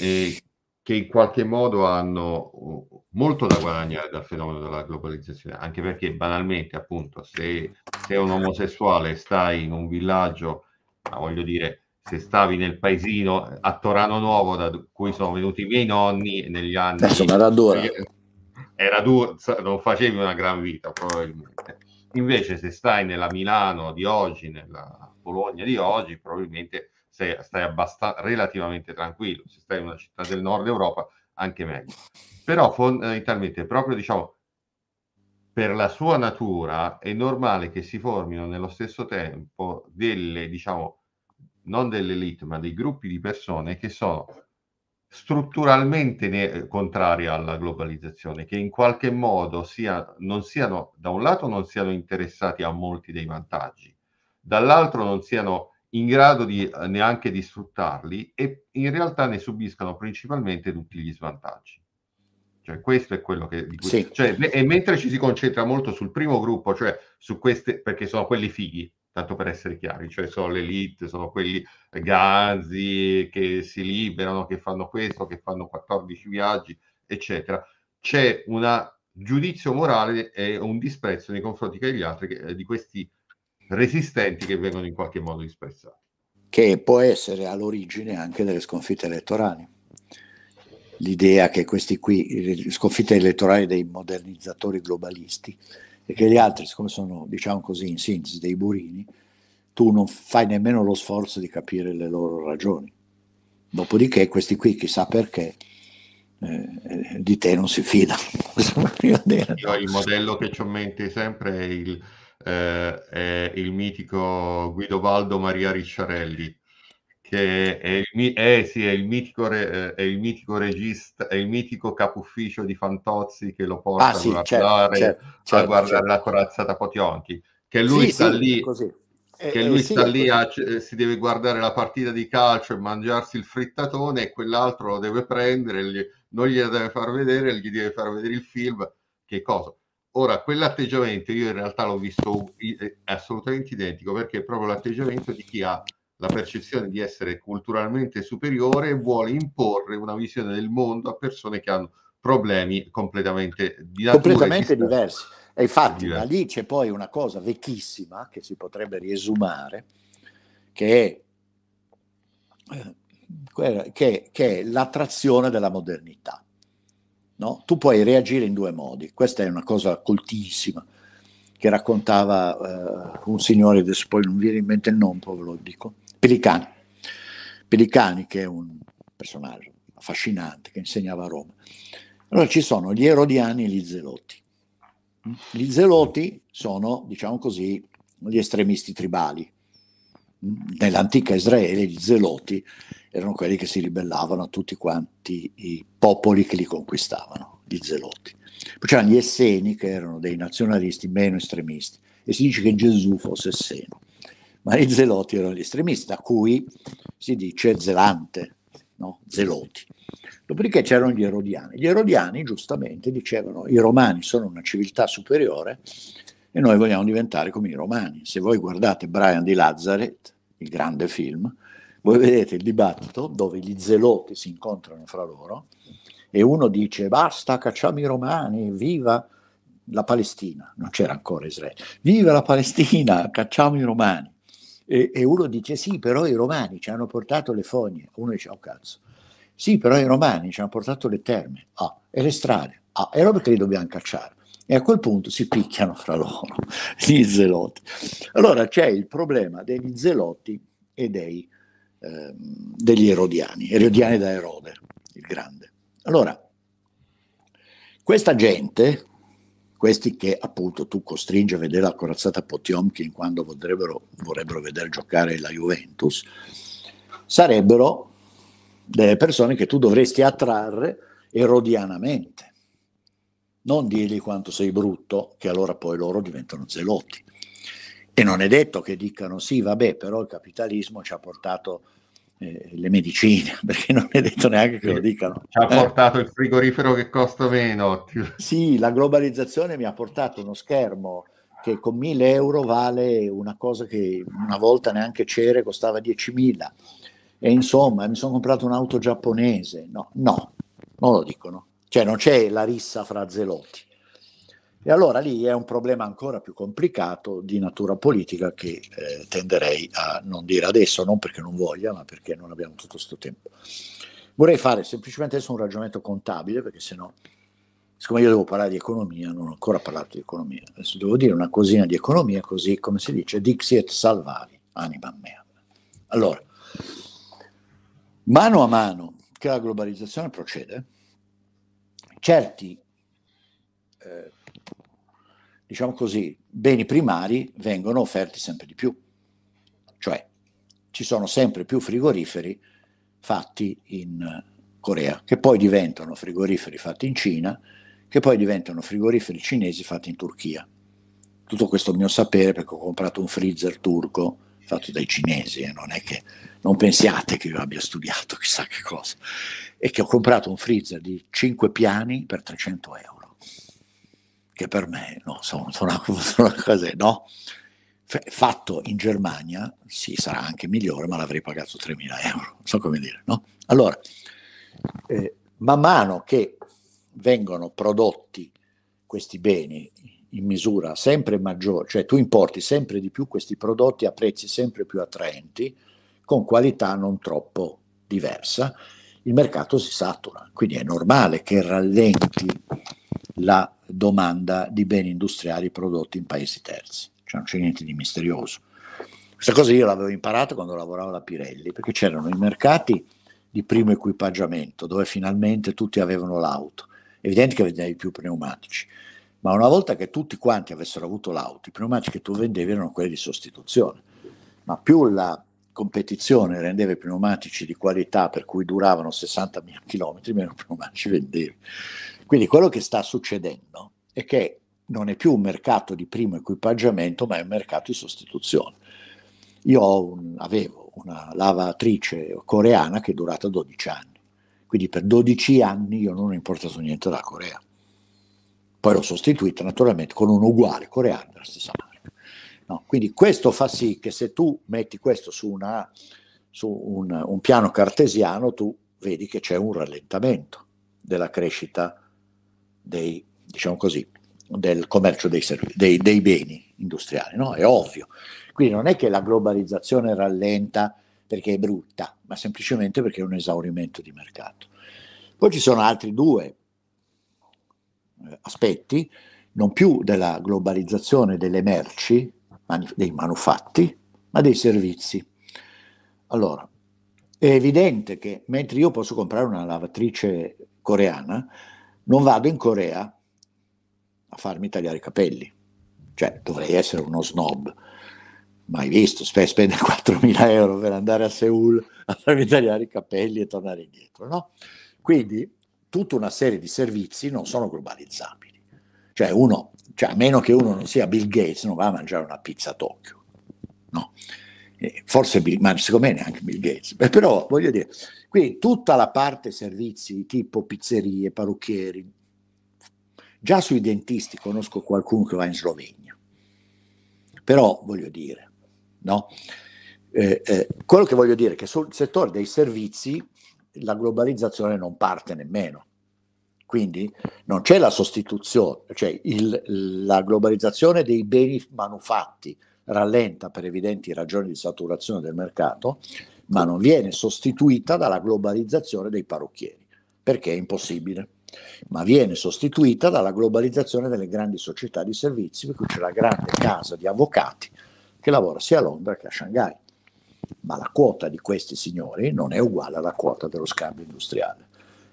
eh, che in qualche modo hanno molto da guadagnare dal fenomeno della globalizzazione, anche perché banalmente appunto se sei un omosessuale e stai in un villaggio, ma voglio dire, se stavi nel paesino eh, a Torano Nuovo da cui sono venuti i miei nonni negli anni insomma eh, era dura era dura, non facevi una gran vita probabilmente invece se stai nella Milano di oggi nella Bologna di oggi probabilmente sei, stai abbast- relativamente tranquillo se stai in una città del nord Europa anche meglio però fondamentalmente proprio diciamo per la sua natura è normale che si formino nello stesso tempo delle diciamo non dell'elite, ma dei gruppi di persone che sono strutturalmente ne- eh, contrarie alla globalizzazione, che in qualche modo sia, non siano, da un lato non siano interessati a molti dei vantaggi, dall'altro non siano in grado di, eh, neanche di sfruttarli e in realtà ne subiscano principalmente tutti gli svantaggi. Cioè, questo è quello che... Cui, sì. cioè, e mentre ci si concentra molto sul primo gruppo, cioè su queste, perché sono quelli fighi, tanto per essere chiari, cioè sono l'elite, sono quelli eh, gazi che si liberano, che fanno questo, che fanno 14 viaggi, eccetera. C'è un giudizio morale e un disprezzo nei confronti degli altri, che, eh, di questi resistenti che vengono in qualche modo disprezzati. Che può essere all'origine anche delle sconfitte elettorali. L'idea che questi qui, sconfitte elettorali dei modernizzatori globalisti, perché gli altri, siccome sono, diciamo così, in sintesi dei burini, tu non fai nemmeno lo sforzo di capire le loro ragioni. Dopodiché questi qui, chissà perché, eh, di te non si fidano. [laughs] Io il modello che ci ho in mente sempre è il, eh, è il mitico Guidobaldo Maria Ricciarelli, che è il, eh, sì, è il mitico, re, eh, è il mitico regista, è il mitico capufficio di Fantozzi che lo porta ah, sì, certo, a guardare, certo, certo, a guardare certo. la corazzata Potionchi, che lui sì, sta lì, eh, che eh, lui sta lì a, eh, si deve guardare la partita di calcio e mangiarsi il frittatone e quell'altro lo deve prendere, gli, non gliela deve far vedere, gli deve far vedere il film, che cosa? Ora, quell'atteggiamento io in realtà l'ho visto assolutamente identico perché è proprio l'atteggiamento di chi ha la percezione di essere culturalmente superiore e vuole imporre una visione del mondo a persone che hanno problemi completamente, di completamente diversi. E infatti diversi. da lì c'è poi una cosa vecchissima che si potrebbe riesumare, che è, eh, che, che è l'attrazione della modernità. No? Tu puoi reagire in due modi, questa è una cosa coltissima che raccontava eh, un signore, adesso poi non viene in mente il nome, lo dico, Pelicani. Pelicani che è un personaggio affascinante che insegnava a Roma. Allora ci sono gli erodiani e gli zelotti. Gli zelotti sono, diciamo così, gli estremisti tribali. Nell'antica Israele gli zelotti erano quelli che si ribellavano a tutti quanti i popoli che li conquistavano, gli zelotti. Poi c'erano gli esseni che erano dei nazionalisti meno estremisti e si dice che Gesù fosse esseno ma i zeloti erano gli estremisti, a cui si dice zelante, no? zeloti. Dopodiché c'erano gli erodiani. Gli erodiani giustamente dicevano i romani sono una civiltà superiore e noi vogliamo diventare come i romani. Se voi guardate Brian di Lazzaret, il grande film, voi vedete il dibattito dove gli zeloti si incontrano fra loro e uno dice basta, cacciamo i romani, viva la Palestina, non c'era ancora Israele, viva la Palestina, cacciamo i romani. E, e uno dice sì, però i romani ci hanno portato le fogne. Uno dice, oh cazzo. Sì, però i romani ci hanno portato le terme ah, e le strade. Ah, e allora perché li dobbiamo cacciare. E a quel punto si picchiano fra loro [laughs] gli zelotti. Allora c'è il problema degli zelotti e dei, eh, degli erodiani, erodiani da Erode, il grande. Allora, questa gente questi che appunto tu costringi a vedere la corazzata Potiomkin quando vorrebbero, vorrebbero vedere giocare la Juventus, sarebbero delle persone che tu dovresti attrarre erodianamente. Non dirgli quanto sei brutto, che allora poi loro diventano zelotti. E non è detto che dicano sì, vabbè, però il capitalismo ci ha portato le medicine, [laughs] perché non è detto neanche che lo dicano. Ci ha eh. portato il frigorifero che costa meno. Sì, la globalizzazione mi ha portato uno schermo che con 1000 euro vale una cosa che una volta neanche c'era, e costava 10.000. E insomma, mi sono comprato un'auto giapponese. No, no, non lo dicono. Cioè non c'è la rissa fra zelotti e allora lì è un problema ancora più complicato di natura politica che eh, tenderei a non dire adesso, non perché non voglia, ma perché non abbiamo tutto questo tempo. Vorrei fare semplicemente adesso un ragionamento contabile, perché sennò, siccome io devo parlare di economia, non ho ancora parlato di economia, adesso devo dire una cosina di economia, così come si dice, dixit salvavi, anima mea. Allora, mano a mano che la globalizzazione procede, certi... Eh, diciamo così, beni primari vengono offerti sempre di più. Cioè, ci sono sempre più frigoriferi fatti in Corea, che poi diventano frigoriferi fatti in Cina, che poi diventano frigoriferi cinesi fatti in Turchia. Tutto questo mio sapere perché ho comprato un freezer turco fatto dai cinesi, e eh, non è che non pensiate che io abbia studiato [laughs] chissà che cosa, e che ho comprato un freezer di 5 piani per 300 euro che per me no, sono, sono, [laughs] sono cose, no? fatto in Germania, sì, sarà anche migliore, ma l'avrei pagato 3.000 euro, non so come dire, no? Allora, eh, man mano che vengono prodotti questi beni in misura sempre maggiore, cioè tu importi sempre di più questi prodotti a prezzi sempre più attraenti, con qualità non troppo diversa, il mercato si satura, quindi è normale che rallenti la domanda di beni industriali prodotti in paesi terzi, cioè non c'è niente di misterioso. Questa cosa io l'avevo imparata quando lavoravo alla Pirelli, perché c'erano i mercati di primo equipaggiamento, dove finalmente tutti avevano l'auto. Evidente che vendevi più pneumatici, ma una volta che tutti quanti avessero avuto l'auto, i pneumatici che tu vendevi erano quelli di sostituzione. Ma più la competizione rendeva i pneumatici di qualità per cui duravano 60.000 km, meno pneumatici vendevi. Quindi quello che sta succedendo è che non è più un mercato di primo equipaggiamento, ma è un mercato di sostituzione. Io un, avevo una lavatrice coreana che è durata 12 anni, quindi per 12 anni io non ho importato niente dalla Corea. Poi l'ho sostituita naturalmente con un uguale coreano della stessa marca. No, quindi questo fa sì che se tu metti questo su, una, su un, un piano cartesiano, tu vedi che c'è un rallentamento della crescita dei, diciamo così, del commercio dei, serv- dei, dei beni industriali, no? è ovvio. Quindi non è che la globalizzazione rallenta perché è brutta, ma semplicemente perché è un esaurimento di mercato. Poi ci sono altri due eh, aspetti, non più della globalizzazione delle merci, dei manufatti, ma dei servizi. Allora, è evidente che mentre io posso comprare una lavatrice coreana, non vado in Corea a farmi tagliare i capelli. Cioè, dovrei essere uno snob. Mai visto, sp- spendere 4.000 euro per andare a Seoul a farmi tagliare i capelli e tornare indietro, no? Quindi tutta una serie di servizi non sono globalizzabili. Cioè, uno, cioè a meno che uno non sia Bill Gates, non va a mangiare una pizza a Tokyo, no? Eh, forse Bill, ma secondo me neanche Bill Gates, però voglio dire, quindi tutta la parte servizi tipo pizzerie, parrucchieri, già sui dentisti conosco qualcuno che va in Slovenia, però voglio dire, no? Eh, eh, quello che voglio dire è che sul settore dei servizi la globalizzazione non parte nemmeno. Quindi non c'è la sostituzione, cioè il, la globalizzazione dei beni manufatti, rallenta per evidenti ragioni di saturazione del mercato, ma non viene sostituita dalla globalizzazione dei parrucchieri, perché è impossibile, ma viene sostituita dalla globalizzazione delle grandi società di servizi, per cui c'è la grande casa di avvocati che lavora sia a Londra che a Shanghai. Ma la quota di questi signori non è uguale alla quota dello scambio industriale.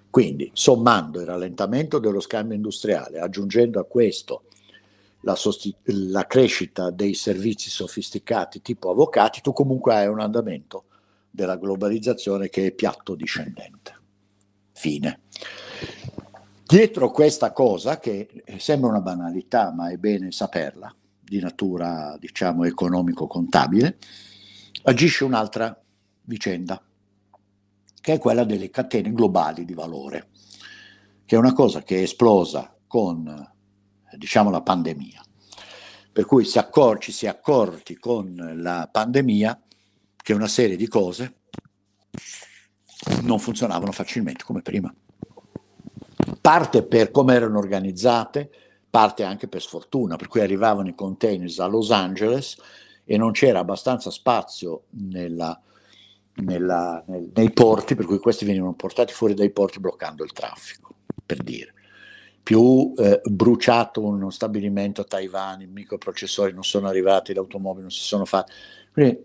Quindi, sommando il rallentamento dello scambio industriale, aggiungendo a questo la, sost- la crescita dei servizi sofisticati tipo avvocati, tu comunque hai un andamento della globalizzazione che è piatto discendente. Fine. Dietro questa cosa, che sembra una banalità, ma è bene saperla, di natura diciamo economico-contabile, agisce un'altra vicenda, che è quella delle catene globali di valore, che è una cosa che è esplosa con diciamo, la pandemia. Per cui si accor- ci si è accorti con la pandemia che una serie di cose non funzionavano facilmente come prima. Parte per come erano organizzate, parte anche per sfortuna, per cui arrivavano i containers a Los Angeles e non c'era abbastanza spazio nella, nella, nel, nei porti, per cui questi venivano portati fuori dai porti bloccando il traffico, per dire più eh, bruciato uno stabilimento a Taiwan, i microprocessori non sono arrivati, le automobili non si sono fatte. Quindi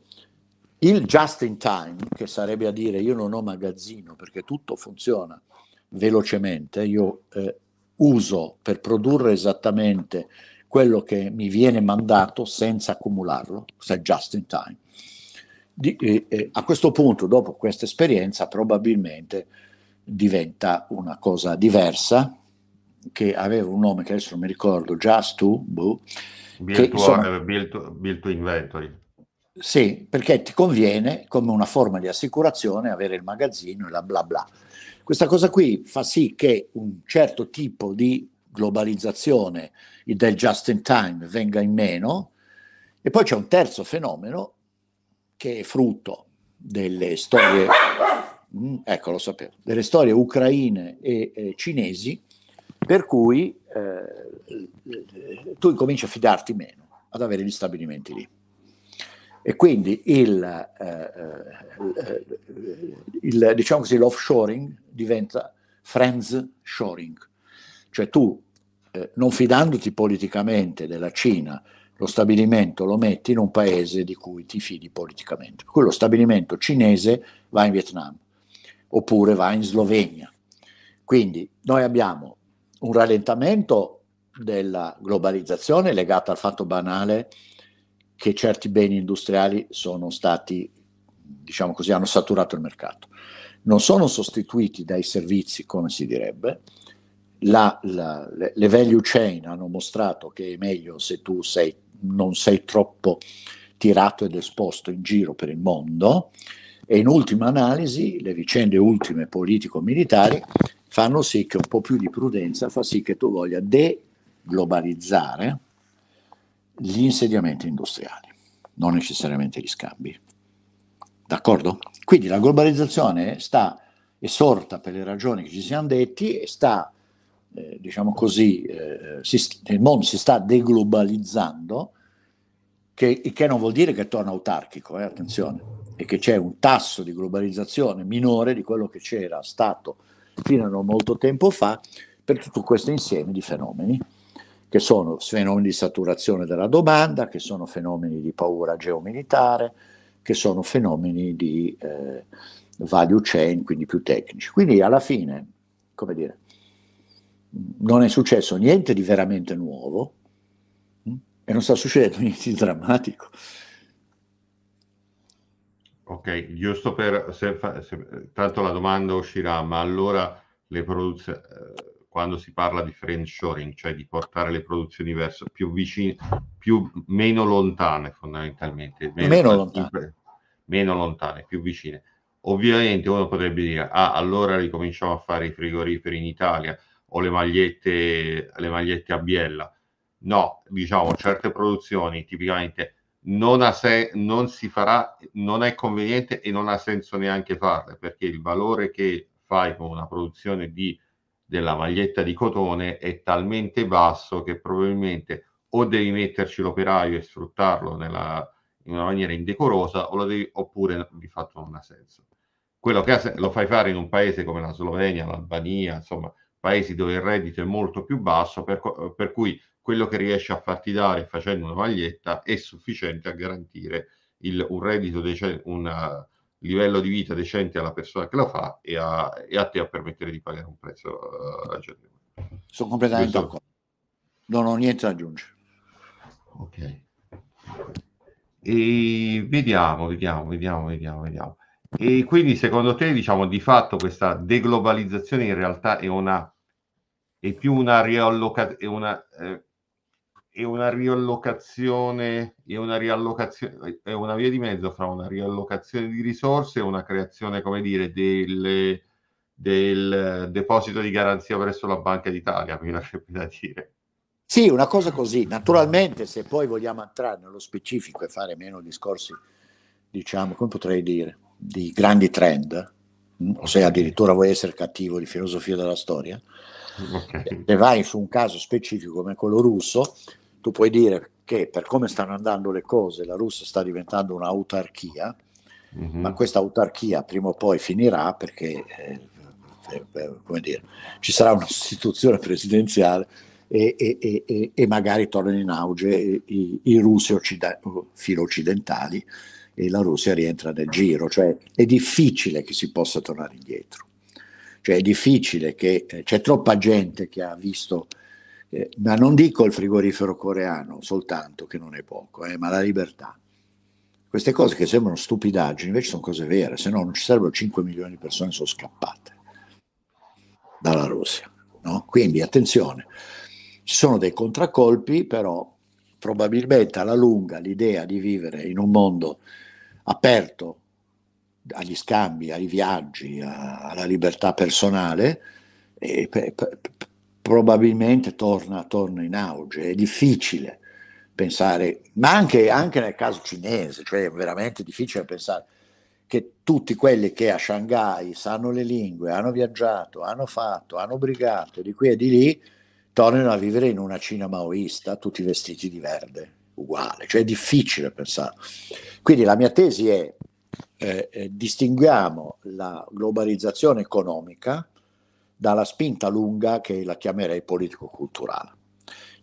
il just in time, che sarebbe a dire io non ho magazzino perché tutto funziona velocemente, io eh, uso per produrre esattamente quello che mi viene mandato senza accumularlo, questo è just in time. Di, eh, eh, a questo punto, dopo questa esperienza, probabilmente diventa una cosa diversa, che aveva un nome che adesso non mi ricordo, Just To, boh, build, che, to insomma, order, build, to, build to Inventory. Sì, perché ti conviene come una forma di assicurazione avere il magazzino e la bla bla. Questa cosa qui fa sì che un certo tipo di globalizzazione del just in time venga in meno e poi c'è un terzo fenomeno che è frutto delle storie, mm, ecco lo sapevo, delle storie ucraine e eh, cinesi per cui eh, tu incominci a fidarti meno, ad avere gli stabilimenti lì. E quindi il, eh, eh, il diciamo così, l'offshoring diventa friends shoring, cioè tu eh, non fidandoti politicamente della Cina, lo stabilimento lo metti in un paese di cui ti fidi politicamente. Quello stabilimento cinese va in Vietnam oppure va in Slovenia. Quindi noi abbiamo un rallentamento della globalizzazione legato al fatto banale che certi beni industriali sono stati, diciamo così, hanno saturato il mercato. Non sono sostituiti dai servizi, come si direbbe. La, la, le value chain hanno mostrato che è meglio se tu sei, non sei troppo tirato ed esposto in giro per il mondo e in ultima analisi, le vicende ultime politico-militari fanno sì che un po' più di prudenza fa sì che tu voglia deglobalizzare gli insediamenti industriali, non necessariamente gli scambi. D'accordo? Quindi la globalizzazione sta, è sorta per le ragioni che ci siamo detti e sta, eh, diciamo così, eh, si, il mondo si sta deglobalizzando, che, che non vuol dire che torna autarchico, eh, attenzione e che c'è un tasso di globalizzazione minore di quello che c'era stato fino a non molto tempo fa per tutto questo insieme di fenomeni che sono fenomeni di saturazione della domanda, che sono fenomeni di paura geomilitare, che sono fenomeni di eh, value chain, quindi più tecnici. Quindi alla fine, come dire, non è successo niente di veramente nuovo mh? Hm, e non sta succedendo [laughs] niente di drammatico. Ok, giusto per... Se, se, tanto la domanda uscirà, ma allora le produzioni... Eh, quando si parla di friend shoring, cioè di portare le produzioni verso più vicine, più, meno lontane fondamentalmente, meno, meno lontane. meno lontane, più vicine. Ovviamente uno potrebbe dire, ah, allora ricominciamo a fare i frigoriferi in Italia o le magliette, le magliette a biella. No, diciamo, certe produzioni tipicamente non, se- non si farà, non è conveniente e non ha senso neanche farle, perché il valore che fai con una produzione di, della maglietta di cotone è talmente basso che probabilmente o devi metterci l'operaio e sfruttarlo nella, in una maniera indecorosa devi, oppure di fatto non ha senso. Quello che lo fai fare in un paese come la Slovenia, l'Albania, insomma, paesi dove il reddito è molto più basso, per, per cui quello che riesce a farti dare facendo una maglietta è sufficiente a garantire il, un reddito, decente, un eh, livello di vita decente alla persona che la fa e a, e a te a permettere di pagare un prezzo uh, Sono completamente Questo... d'accordo. Non ho niente da aggiungere. Ok. E vediamo, vediamo, vediamo, vediamo, vediamo. E quindi secondo te, diciamo, di fatto questa deglobalizzazione in realtà è una è più una riallocazione, eh, e una riallocazione e una riallocazione è una via di mezzo fra una riallocazione di risorse e una creazione, come dire, del, del deposito di garanzia presso la Banca d'Italia, mi lascerebbe da dire. Sì, una cosa così. Naturalmente, se poi vogliamo entrare nello specifico e fare meno discorsi, diciamo, come potrei dire, di grandi trend, mm, o se addirittura vuoi essere cattivo di filosofia della storia, okay. se vai su un caso specifico come quello russo, tu puoi dire che per come stanno andando le cose la Russia sta diventando un'autarchia, mm-hmm. ma questa autarchia prima o poi finirà perché eh, eh, eh come dire, ci sarà un'istituzione sostituzione presidenziale e, e, e, e magari tornano in auge i, i russi occida- filo-occidentali e la Russia rientra nel giro, cioè è difficile che si possa tornare indietro, cioè è difficile che eh, c'è troppa gente che ha visto eh, ma non dico il frigorifero coreano soltanto, che non è poco, eh, ma la libertà. Queste cose che sembrano stupidaggini invece sono cose vere, se no non ci servono 5 milioni di persone che sono scappate dalla Russia. No? Quindi attenzione, ci sono dei contraccolpi, però probabilmente alla lunga l'idea di vivere in un mondo aperto agli scambi, ai viaggi, a, alla libertà personale, e, eh, per, per, probabilmente torna, torna in auge, è difficile pensare, ma anche, anche, nel caso cinese, cioè è veramente difficile pensare che tutti quelli che a Shanghai sanno le lingue, hanno viaggiato, hanno fatto, hanno brigato di qui e di lì, tornino a vivere in una Cina maoista, tutti vestiti di verde, uguale, cioè è difficile pensare. Quindi la mia tesi è, eh, eh distinguiamo la globalizzazione economica, dalla spinta lunga che la chiamerei politico-culturale.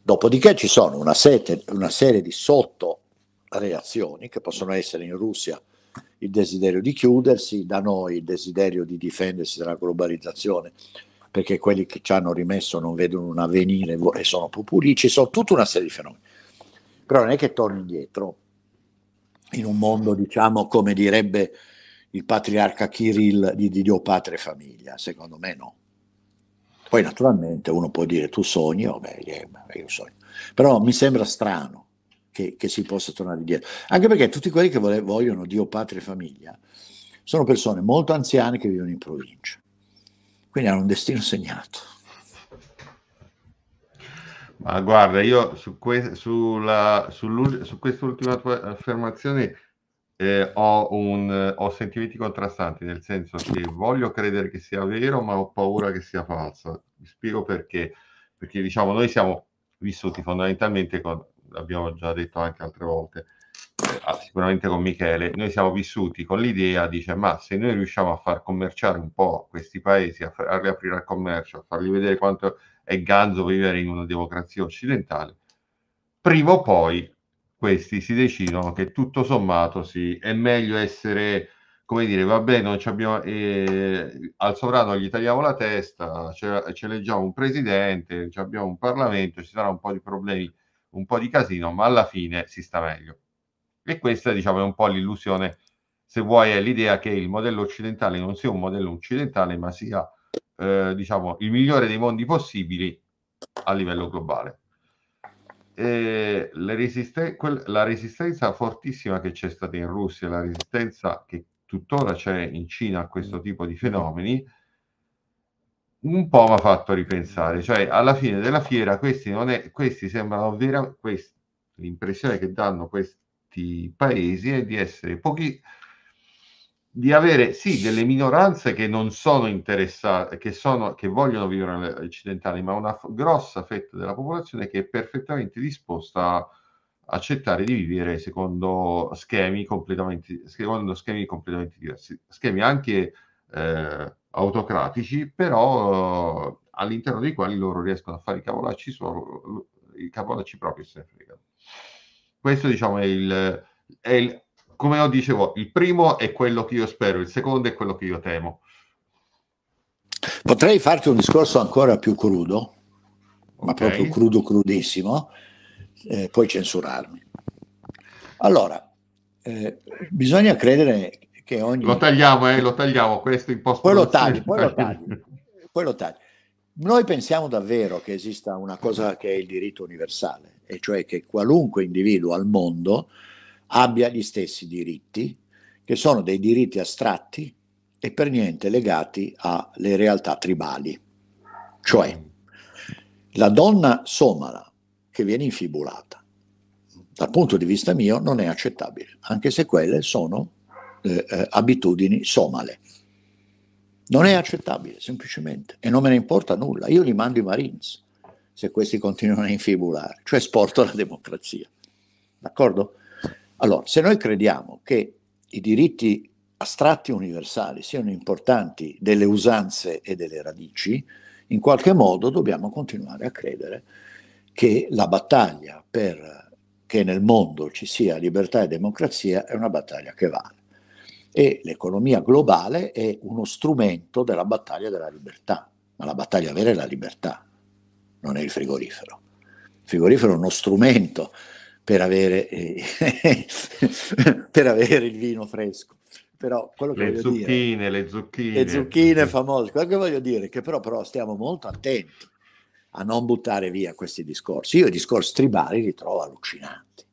Dopodiché ci sono una, sete, una serie di sotto reazioni che possono essere in Russia il desiderio di chiudersi, da noi il desiderio di difendersi dalla globalizzazione, perché quelli che ci hanno rimesso non vedono un avvenire e sono populisti, ci sono tutta una serie di fenomeni. Però non è che torni indietro in un mondo, diciamo, come direbbe il patriarca Kirill di Dio Patria e Famiglia, secondo me no. Poi naturalmente uno può dire tu sogni, oh, beh, eh, io sogno, però mi sembra strano che, che si possa tornare indietro, anche perché tutti quelli che vole, vogliono Dio, patria e famiglia sono persone molto anziane che vivono in provincia, quindi hanno un destino segnato. Ma guarda, io su, que- sulla, su quest'ultima tua affermazione eh, ho, un, ho, sentimenti contrastanti, nel senso che voglio credere che sia vero, ma ho paura che sia falso. Vi spiego perché. Perché diciamo, noi siamo vissuti fondamentalmente, con, l'abbiamo già detto anche altre volte, eh, ah, sicuramente con Michele, noi siamo vissuti con l'idea, dice, ma se noi riusciamo a far commerciare un po' questi paesi, a farli aprire al commercio, a fargli vedere quanto è ganzo vivere in una democrazia occidentale, prima o poi questi si decidono che tutto sommato sì, è meglio essere, come dire, va bene, eh, al sovrano gli tagliamo la testa, ce, ce leggiamo un presidente, abbiamo un Parlamento, ci sarà un po' di problemi, un po' di casino, ma alla fine si sta meglio. E questa diciamo è un po' l'illusione, se vuoi, è l'idea che il modello occidentale non sia un modello occidentale, ma sia eh, diciamo, il migliore dei mondi possibili a livello globale eh, resisten- quel- la resistenza fortissima che c'è stata in Russia, la resistenza che tuttora c'è in Cina a questo mm. tipo di fenomeni, un po' mi ha fatto ripensare. Cioè, alla fine della fiera, questi, non è, questi sembrano veramente... L'impressione che danno questi paesi è di essere pochi di avere sì delle minoranze che non sono interessate, che, sono, che vogliono vivere occidentali, ma una f- grossa fetta della popolazione che è perfettamente disposta a accettare di vivere secondo schemi completamente, secondo schemi completamente diversi, schemi anche eh, autocratici, però all'interno dei quali loro riescono a fare i cavolacci, solo, i cavolacci propri se ne fregano. Questo diciamo è il, è il come ho dicevo, il primo è quello che io spero, il secondo è quello che io temo. Potrei farti un discorso ancora più crudo, okay. ma proprio crudo, crudissimo, eh, poi censurarmi. Allora, eh, bisogna credere che ogni... Lo tagliamo, eh, lo tagliamo, questo imposto... post Poi lo tagli, poi lo [laughs] tagli, poi lo tagli. Noi pensiamo davvero che esista una cosa che è il diritto universale, e cioè che qualunque individuo al mondo abbia gli stessi diritti, che sono dei diritti astratti e per niente legati alle realtà tribali. Cioè, la donna somala che viene infibulata, dal punto di vista mio, non è accettabile, anche se quelle sono eh, eh abitudini somale. Non è accettabile, semplicemente, e non me ne importa nulla. Io li mando i Marines se questi continuano a infibulare, cioè sporto la democrazia. D'accordo? Allora, se noi crediamo che i diritti astratti universali siano importanti delle usanze e delle radici, in qualche modo dobbiamo continuare a credere che la battaglia per che nel mondo ci sia libertà e democrazia è una battaglia che vale. E l'economia globale è uno strumento della battaglia della libertà, ma la battaglia vera è la libertà, non è il frigorifero. Il frigorifero è uno strumento per avere, eh, [laughs] per avere il vino fresco. Però quello che le voglio zucchine, dire, le zucchine, le zucchine famose. Quello che voglio dire è che però, però stiamo molto attenti a non buttare via questi discorsi. Io i discorsi tribali li trovo allucinanti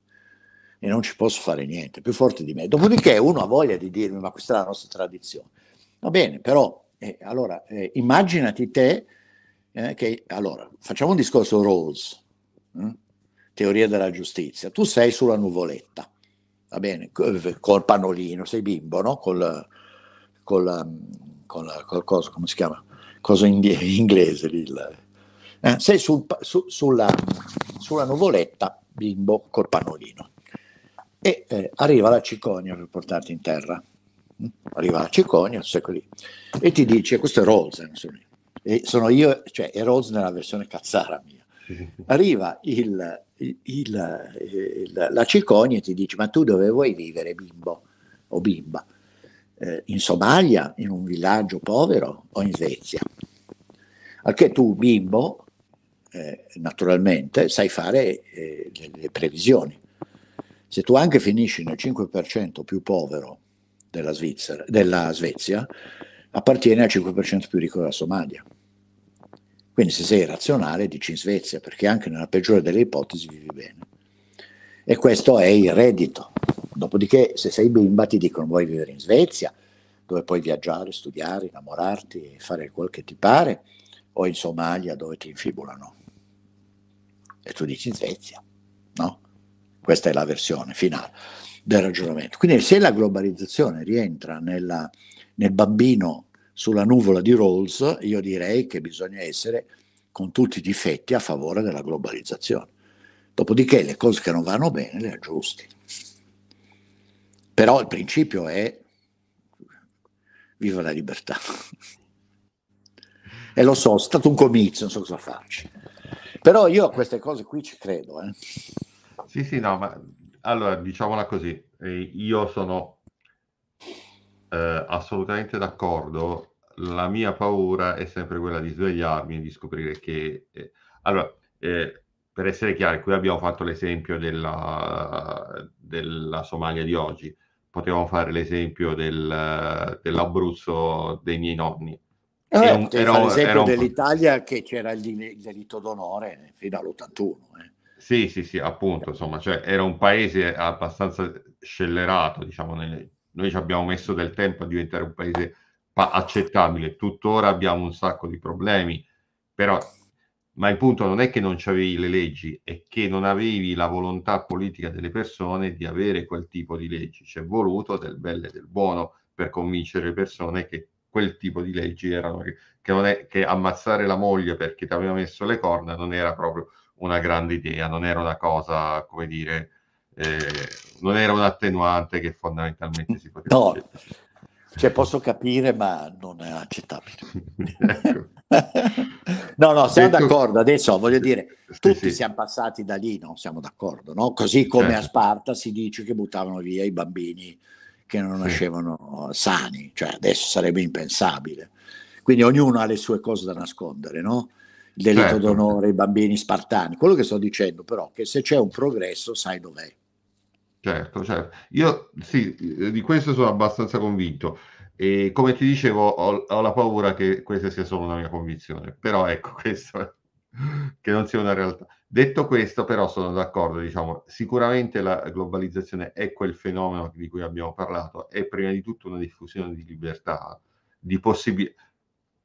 e non ci posso fare niente, più forte di me. Dopodiché uno ha voglia di dirmi ma questa è la nostra tradizione. Va bene, però eh, allora eh, immaginati te eh, che allora facciamo un discorso Rose. Hm? teoria della giustizia, tu sei sulla nuvoletta, va bene, eh, col pannolino, sei bimbo, no? Col, col, ehm, col, col cosa, come si chiama? Cosa in inglese il, eh, sei sul, su, sulla, sulla, nuvoletta, bimbo, col pannolino. E eh, arriva la cicogna per portarti in terra. Arriva la cicogna, secoli, e ti dice, questo è Rolls, sono io, cioè è Rolls nella versione cazzara mia. Arriva il, il, il, eh, la cicogna e ti dice ma tu dove vuoi vivere bimbo o bimba? Eh, in Somalia, in un villaggio povero o in Svezia? Al che tu bimbo, eh, naturalmente, sai fare eh, le, le previsioni. Se tu anche finisci nel 5% più povero della, Svizzera, della Svezia, appartiene al 5% più ricco della Somalia. Quindi se sei razionale dici in Svezia, perché anche nella peggiore delle ipotesi vivi bene. E questo è il reddito. Dopodiché se sei bimba ti dicono vuoi vivere in Svezia, dove puoi viaggiare, studiare, innamorarti, fare quel che ti pare, o in Somalia dove ti infibulano. E tu dici in Svezia, no? Questa è la versione finale del ragionamento. Quindi se la globalizzazione rientra nella, nel bambino sulla nuvola di Rawls, io direi che bisogna essere con tutti i difetti a favore della globalizzazione. Dopodiché le cose che non vanno bene le aggiusti. Però il principio è viva la libertà. e lo so, è stato un comizio, non so cosa farci. Però io a queste cose qui ci credo. Eh. Sì, sì, no, ma allora diciamola così, eh, io sono eh, assolutamente d'accordo. La mia paura è sempre quella di svegliarmi e di scoprire che... Eh, allora, eh, per essere chiari, qui abbiamo fatto l'esempio della, della Somalia di oggi, potevamo fare l'esempio del, dell'Abruzzo dei miei nonni. Eh, era un, era, l'esempio era dell'Italia che c'era il delitto d'onore eh, fino all'81. Eh. Sì, sì, sì, appunto, insomma, cioè, era un paese abbastanza scellerato, diciamo, nelle, noi ci abbiamo messo del tempo a diventare un paese pa- accettabile, tuttora abbiamo un sacco di problemi, però, ma il punto non è che non avevi le leggi, è che non avevi la volontà politica delle persone di avere quel tipo di leggi, c'è voluto del bello e del buono per convincere le persone che quel tipo di leggi erano che, che, non è, che ammazzare la moglie perché ti aveva messo le corna non era proprio una grande idea, non era una cosa, come dire, eh, non era un attenuante che fondamentalmente si poteva... No, dire. cioè posso capire, ma non è accettabile. [laughs] ecco. no, no, siamo Detto... d'accordo. Adesso voglio dire, sì, tutti sì. siamo passati da lì, no? Siamo d'accordo, no? Così come certo. a Sparta si dice che buttavano via i bambini che non sì. nascevano sani, cioè adesso sarebbe impensabile. Quindi ognuno ha le sue cose da nascondere, no? Il delitto certo. d'onore, i bambini spartani. Quello che sto dicendo però è che se c'è un progresso sai dov'è. Certo, certo. Io sì, di questo sono abbastanza convinto. E come ti dicevo, ho, ho, la paura che questa sia solo una mia convinzione, però ecco [laughs] questo, che non sia una realtà. Detto questo, però sono d'accordo, diciamo, sicuramente la globalizzazione è quel fenomeno di cui abbiamo parlato, è prima di tutto una diffusione di libertà, di possibilità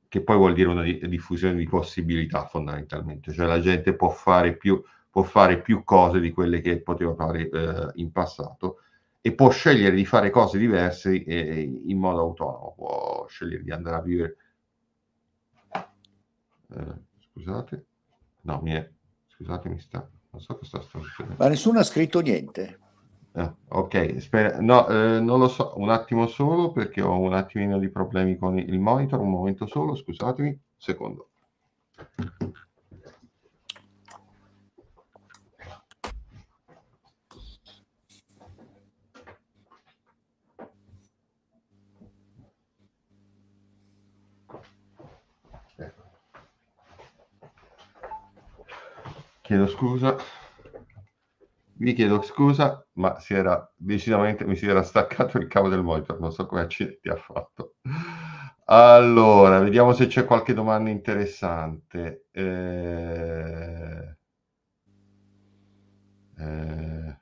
che poi vuol dire una diffusione di possibilità fondamentalmente, cioè la gente può fare più, può fare più cose di quelle che poteva fare eh, in passato e può scegliere di fare cose diverse eh, in modo autonomo, può scegliere di andare a vivere. Eh, scusate, no, mi è... scusate, mi sta. Non so cosa sta succedendo. Ma nessuno ha scritto niente. Ah, ok, Spera... no, eh, non lo so, un attimo solo perché ho un attimino di problemi con il monitor, un momento solo, scusatemi, un secondo. chiedo scusa, vi chiedo scusa, ma si era decisamente, mi si era staccato il cavo del monitor, non so come accidenti ha fatto. Allora, vediamo se c'è qualche domanda interessante. Eh... Eh...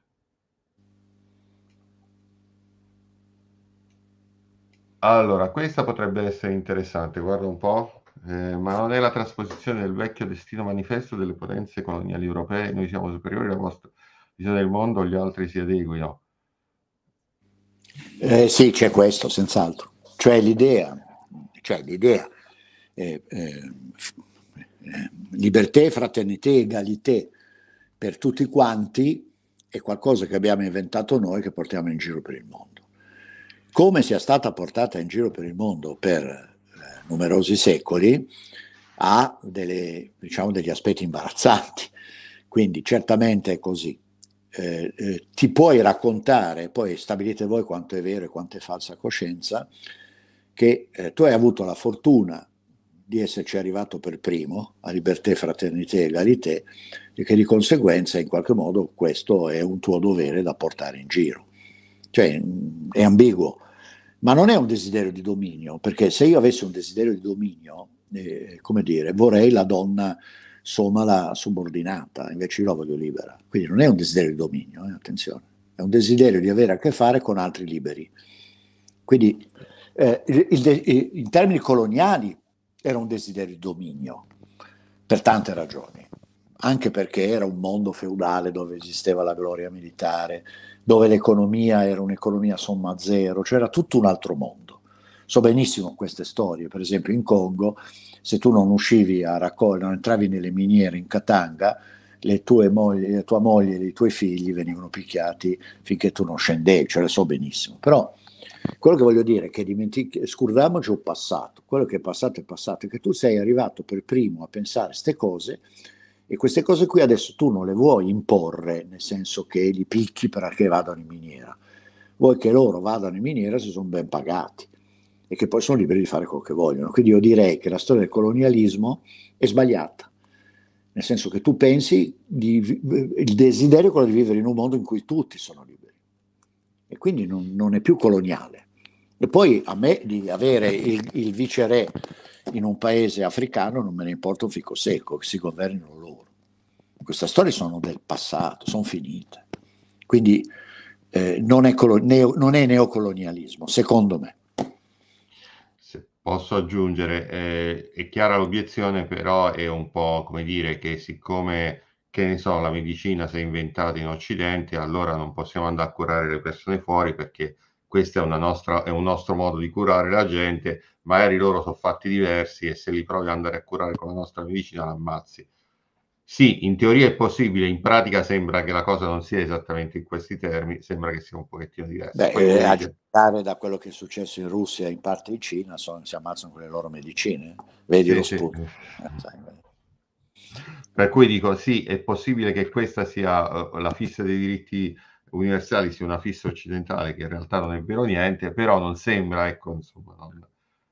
Allora, questa potrebbe essere interessante, guarda un po' eh, ma non è la trasposizione del vecchio destino manifesto delle potenze coloniali europee, noi siamo superiori alla vostra visione del mondo, gli altri si adeguino. Eh, sì, c'è questo, senz'altro. Cioè l'idea, cioè l'idea eh, eh libertà, fraternità, egalità per tutti quanti è qualcosa che abbiamo inventato noi che portiamo in giro per il mondo. Come sia stata portata in giro per il mondo per numerosi secoli, ha delle, diciamo, degli aspetti imbarazzanti. Quindi certamente è così. Eh, eh, ti puoi raccontare, poi stabilite voi quanto è vero e quanto è falsa coscienza, che eh, tu hai avuto la fortuna di esserci arrivato per primo, a libertà, fraternità e egalité, e che di conseguenza in qualche modo questo è un tuo dovere da portare in giro. Cioè mm, è ambiguo, ma non è un desiderio di dominio, perché se io avessi un desiderio di dominio, eh, come dire, vorrei la donna somala subordinata, invece io la voglio libera. Quindi non è un desiderio di dominio, eh, attenzione, è un desiderio di avere a che fare con altri liberi. Quindi eh, il, il, in termini coloniali era un desiderio di dominio, per tante ragioni, anche perché era un mondo feudale dove esisteva la gloria militare, dove l'economia era un'economia somma zero, c'era cioè tutto un altro mondo. So benissimo queste storie, per esempio in Congo, se tu non uscivi a raccogliere, non entravi nelle miniere in Katanga, le tue mogli, la tua moglie e i tuoi figli venivano picchiati finché tu non scendevi, ce cioè, le so benissimo. Però quello che voglio dire è che dimentichi- scordiamoci un passato, quello che è passato è passato, è che tu sei arrivato per primo a pensare queste cose e queste cose qui adesso tu non le vuoi imporre, nel senso che li picchi perché vadano in miniera. Vuoi che loro vadano in miniera se sono ben pagati e che poi sono liberi di fare quello che vogliono. Quindi io direi che la storia del colonialismo è sbagliata, nel senso che tu pensi di, il desiderio è quello di vivere in un mondo in cui tutti sono liberi e quindi non, non è più coloniale. E poi a me di avere il, il viceré in un paese africano non me ne importa un fico secco, che si governino loro. Queste storie sono del passato, sono finite. Quindi eh, non, è colo- neo- non è neocolonialismo, secondo me. Se posso aggiungere, eh, è chiara l'obiezione, però è un po' come dire che siccome che ne so, la medicina si è inventata in Occidente, allora non possiamo andare a curare le persone fuori perché questo è, nostra, è, un nostro modo di curare la gente, magari loro sono fatti diversi e se li provi ad andare a curare con la nostra medicina l'ammazzi. Sì, in teoria è possibile, in pratica sembra che la cosa non sia esattamente in questi termini, sembra che sia un pochettino diversa. Beh, Poi, eh, a giudicare da quello che è successo in Russia e in parte in Cina, sono, si ammazzano con le loro medicine, eh. vedi sì, lo sputo. Sì. Eh, per cui dico sì, è possibile che questa sia uh, la fissa dei diritti Universali sia una fissa occidentale che in realtà non è vero niente, però non sembra, ecco, insomma, non,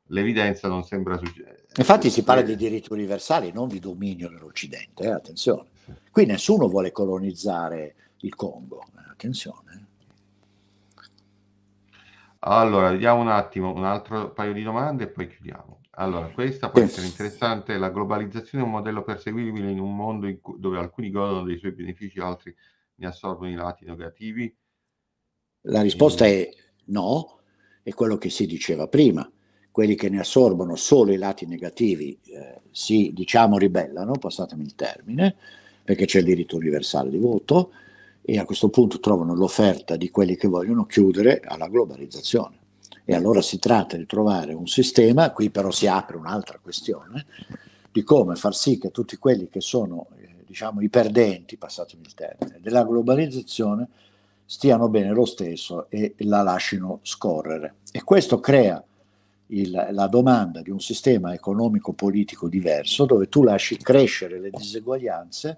l'evidenza non sembra succedere. Eh, Infatti si parla di diritti universali, non di dominio nell'Occidente, eh? attenzione. Qui nessuno vuole colonizzare il Congo, eh, attenzione. Eh. Allora, vediamo un attimo un altro paio di domande e poi chiudiamo. Allora, questa può essere interessante. La globalizzazione è un modello perseguibile in un mondo in cui, dove alcuni godono dei suoi benefici, altri ne assorbono i lati negativi? La risposta e... è no, è quello che si diceva prima. Quelli che ne assorbono solo i lati negativi eh, si, diciamo, ribellano, passatemi il termine, perché c'è il diritto universale di voto e a questo punto trovano l'offerta di quelli che vogliono chiudere alla globalizzazione. E allora si tratta di trovare un sistema, qui però si apre un'altra questione, di come far sì che tutti quelli che sono diciamo, i perdenti, passatemi il termine, della globalizzazione stiano bene lo stesso e la lasciano scorrere. E questo crea il, la domanda di un sistema economico-politico diverso dove tu lasci crescere le diseguaglianze,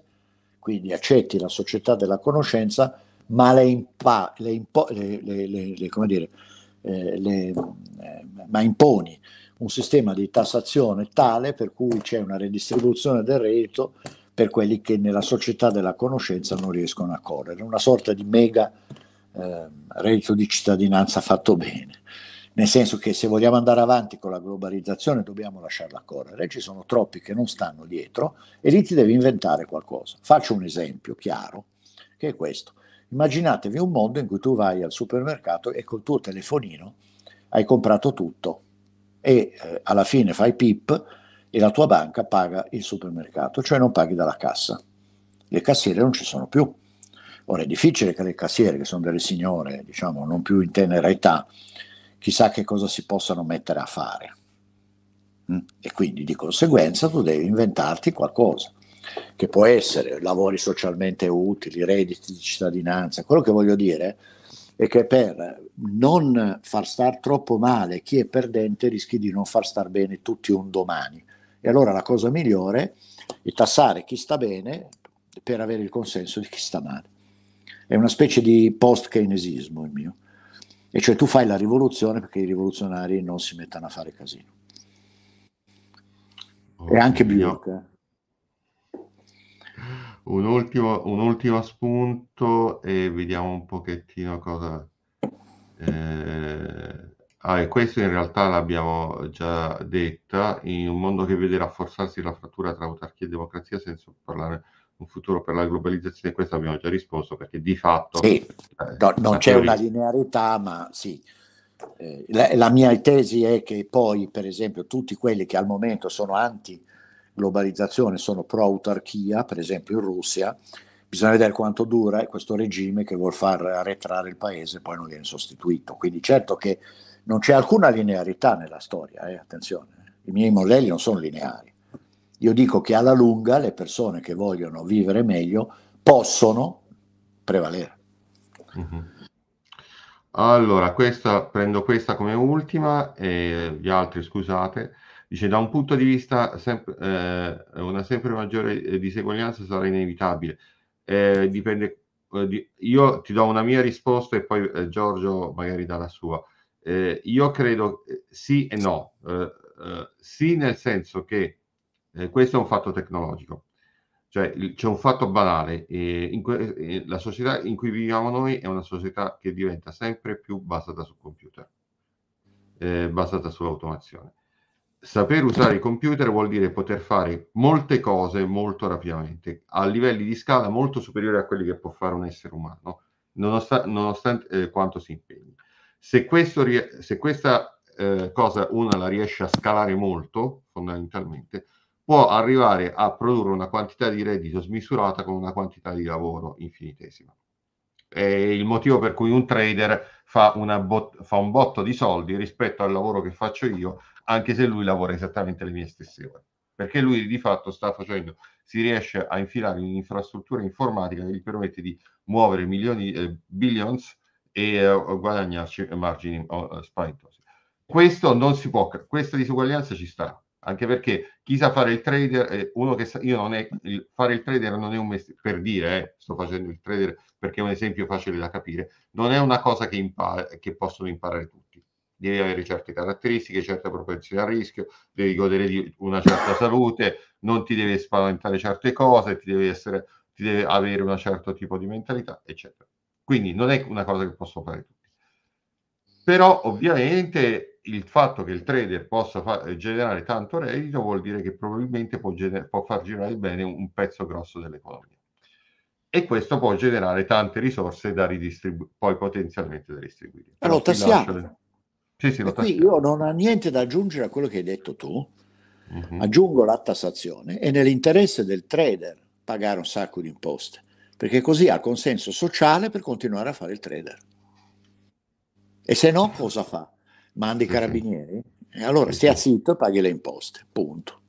quindi accetti la società della conoscenza, ma le, impa, le, impo, le, le come dire, eh, eh, ma imponi un sistema di tassazione tale per cui c'è una redistribuzione del reddito per quelli che nella società della conoscenza non riescono a correre, una sorta di mega eh, reddito di cittadinanza fatto bene, nel senso che se vogliamo andare avanti con la globalizzazione dobbiamo lasciarla correre, ci sono troppi che non stanno dietro e lì ti devi inventare qualcosa. Faccio un esempio chiaro, che è questo. Immaginatevi un mondo in cui tu vai al supermercato e col tuo telefonino hai comprato tutto e eh, alla fine fai pip e la tua banca paga il supermercato, cioè non paghi dalla cassa. Le cassiere non ci sono più. Ora è difficile che le cassiere, che sono delle signore, diciamo, non più in tenera età, chissà che cosa si possano mettere a fare. Mm? E quindi di conseguenza tu devi inventarti qualcosa, che può essere lavori socialmente utili, redditi di cittadinanza. Quello che voglio dire è che per non far star troppo male chi è perdente rischi di non far star bene tutti un domani e allora la cosa migliore è tassare chi sta bene per avere il consenso di chi sta male. È una specie di post-keynesismo il mio. E cioè tu fai la rivoluzione perché i rivoluzionari non si mettano a fare casino. Oh, e anche Bjork. Eh. Un ultimo, un ultimo, spunto e vediamo un pochettino cosa eh, Ah, e questo in realtà l'abbiamo già detta, in un mondo che vede rafforzarsi la frattura tra autarchia e democrazia senza parlare di un futuro per la globalizzazione, questo abbiamo già risposto perché di fatto... Sì, eh, no, non c'è una linearità, ma sì. Eh, la, la, mia tesi è che poi, per esempio, tutti quelli che al momento sono anti-globalizzazione, sono pro-autarchia, per esempio in Russia, bisogna vedere quanto dura questo regime che vuol far arretrare il paese e poi non viene sostituito. Quindi certo che non c'è alcuna linearità nella storia, eh, attenzione, i miei modelli non sono lineari. Io dico che alla lunga le persone che vogliono vivere meglio possono prevalere. Mhm. Allora, questa, prendo questa come ultima e gli altri scusate. Dice, da un punto di vista, sempre, eh, una sempre maggiore eh, diseguaglianza sarà inevitabile. Eh, dipende, eh, di, io ti do una mia risposta e poi eh, Giorgio magari dà la sua. Eh, io credo eh, sì e no. Eh, eh, sì nel senso che eh, questo è un fatto tecnologico. Cioè il, c'è un fatto banale, que- la società in cui viviamo noi è una società che diventa sempre più basata sul computer, basata sull'automazione saper usare i computer vuol dire poter fare molte cose molto rapidamente, a livelli di scala molto superiori a quelli che può fare un essere umano, nonost- nonostante eh, quanto si impegni. Se, questo, se questa eh, cosa una la riesce a scalare molto, fondamentalmente, può arrivare a produrre una quantità di reddito smisurata con una quantità di lavoro infinitesima. È il motivo per cui un trader fa, bot- fa un botto di soldi rispetto al lavoro che faccio io, anche se lui lavora esattamente le mie stesse ore. Perché lui di fatto sta facendo, si riesce a infilare in un'infrastruttura informatica che gli permette di muovere milioni, eh, billions e uh, eh, guadagnarci margini uh, spaventosi. Questo non si può, questa disuguaglianza ci sta, anche perché chi sa fare il trader, eh, uno che sa, io non è, il, fare il trader non è un mestiere, per dire, eh, sto facendo il trader perché è un esempio facile da capire, non è una cosa che, impara, che possono imparare tutti. Devi avere certe caratteristiche, certe propensione al rischio, devi godere di una certa salute, non ti deve spaventare certe cose, ti deve, essere, ti deve avere un certo tipo di mentalità, eccetera. Quindi non è una cosa che posso fare tutti. Però ovviamente il fatto che il trader possa fa- generare tanto reddito vuol dire che probabilmente può, gener- può far girare bene un pezzo grosso dell'economia. E questo può generare tante risorse da ridistribuire, poi potenzialmente da distribuire. Però allora, tassiamo. Le... Sì, sì, qui io non ho niente da aggiungere a quello che hai detto tu. Mm-hmm. Aggiungo la tassazione, è nell'interesse del trader pagare un sacco di imposte perché così ha consenso sociale per continuare a fare il trader. E se no, cosa fa? Manda i mm-hmm. carabinieri? E allora stia mm-hmm. zitto e paghi le imposte, punto.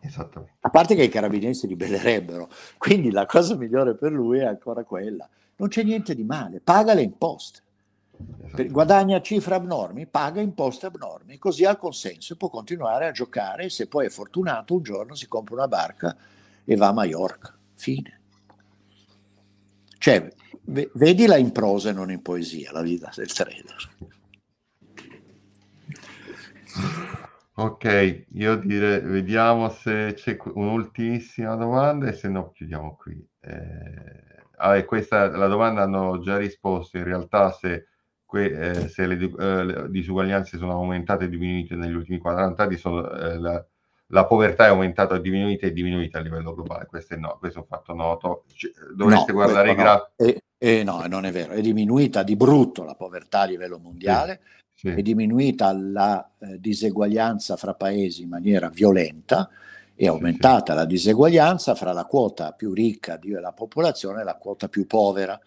Esattamente. A parte che i carabinieri si ribellerebbero, quindi la cosa migliore per lui è ancora quella. Non c'è niente di male, paga le imposte. Per, guadagna cifre abnormi, paga imposte abnormi, così ha consenso e può continuare a giocare. Se poi è fortunato, un giorno si compra una barca e va a Mallorca. Fine. Cioè, vedila in prosa e non in poesia, la vita del trader. Ok, io direi, vediamo se c'è un'ultimissima domanda e se no chiudiamo qui. Eh, ah, questa, la domanda hanno già risposto, in realtà se, que, eh, se le, eh, le, disuguaglianze sono aumentate e diminuite negli ultimi 40 anni, sono, eh, la, la povertà è aumentata, è diminuita e diminuita a livello globale, questo è, no, questo è un fatto noto, cioè, dovreste no, guardare i grafici. Eh, eh, no, eh, non è vero, è diminuita di brutto la povertà a livello mondiale, sì, sì. è diminuita la eh, diseguaglianza fra paesi in maniera violenta, è aumentata sì, la diseguaglianza fra la quota più ricca della popolazione e la quota più povera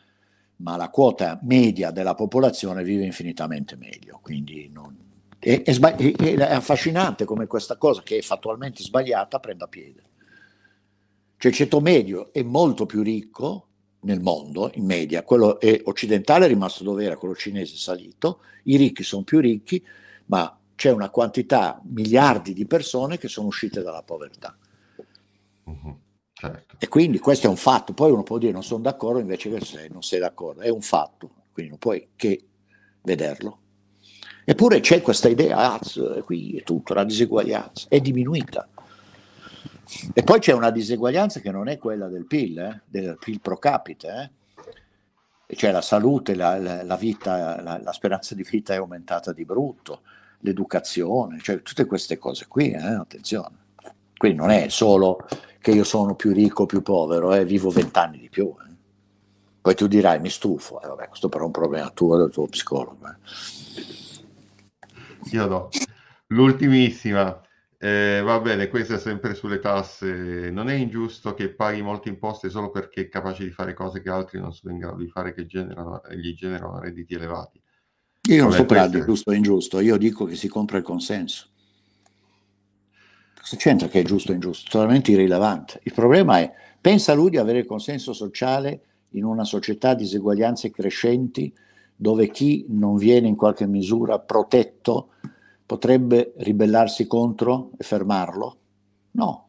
ma la quota media della popolazione vive infinitamente meglio, quindi non, è, è, sbagli- è, affascinante come questa cosa che è fattualmente sbagliata prenda piede. Cioè il ceto medio è molto più ricco nel mondo, in media, quello è eh, occidentale è rimasto dove era, quello cinese è salito, i ricchi sono più ricchi, ma c'è una quantità, miliardi di persone che sono uscite dalla povertà. Uh-huh, certo. E quindi questo è un fatto, poi uno può dire non sono d'accordo invece che se non sei d'accordo, è un fatto, quindi non puoi che vederlo. Eppure c'è questa idea, ah, qui è tutto, la diseguaglianza è diminuita. E poi c'è una diseguaglianza che non è quella del PIL, eh, del PIL pro capite, eh. cioè la salute, la, la, vita, la, la, speranza di vita è aumentata di brutto, l'educazione, cioè tutte queste cose qui, eh, attenzione. Quindi non è solo che io sono più ricco o più povero, eh, vivo vent'anni di più. Eh. Poi tu dirai mi stufo, eh, vabbè, questo però è un problema tuo del tuo psicologo. Eh io no. L'ultimissima, eh, va bene, questa è sempre sulle tasse. Non è ingiusto che paghi molte imposte solo perché è capace di fare cose che altri non sono in grado di fare, che generano, gli generano redditi elevati. Io non Vabbè, sto parlando giusto o ingiusto, io dico che si compra il consenso. Cosa c'entra che è giusto o ingiusto? Totalmente irrilevante. Il problema è, pensa lui di avere il consenso sociale in una società diseguaglianze crescenti dove chi non viene in qualche misura protetto potrebbe ribellarsi contro e fermarlo? No.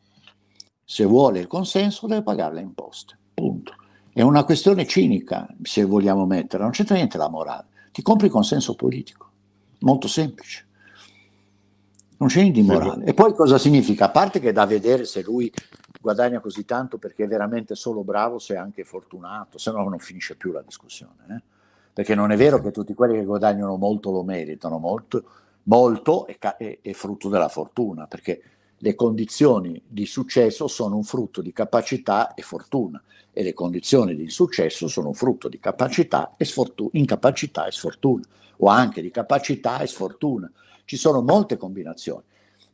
Se vuole il consenso deve pagare le imposte. Punto. È una questione cinica, se vogliamo metterla, non c'entra niente la morale. Ti compri consenso politico. Molto semplice. Non c'è niente di morale. E poi cosa significa? A parte che è da vedere se lui guadagna così tanto perché è veramente solo bravo, se è anche fortunato, se no non finisce più la discussione. Eh? perché non è vero che tutti quelli che guadagnano molto lo meritano, molto, molto è, è, è frutto della fortuna, perché le condizioni di successo sono un frutto di capacità e fortuna e le condizioni di insuccesso sono un frutto di capacità e sfortuna, incapacità e sfortuna o anche di capacità e sfortuna. Ci sono molte combinazioni.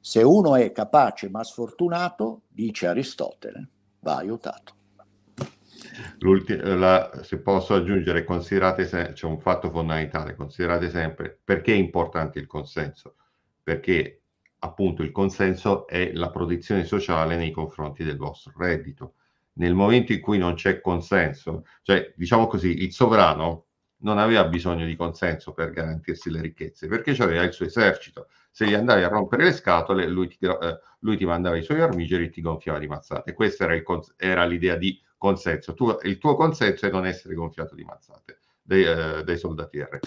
Se uno è capace ma sfortunato, dice Aristotele, va aiutato. Eh, la, se posso aggiungere, considerate se, c'è un fatto fondamentale, considerate sempre perché è importante il consenso, perché appunto il consenso è la protezione sociale nei confronti del vostro reddito. Nel momento in cui non c'è consenso, cioè diciamo così, il sovrano non aveva bisogno di consenso per garantirsi le ricchezze, perché c'aveva il suo esercito. Se gli andavi a rompere le scatole, lui ti, eh, lui ti mandava i suoi armigeri e ti gonfiava di mazzate. Questa era, il, era l'idea di consenso. Tu, il tuo consenso è non essere gonfiato di mazzate dei, eh, dei soldati R.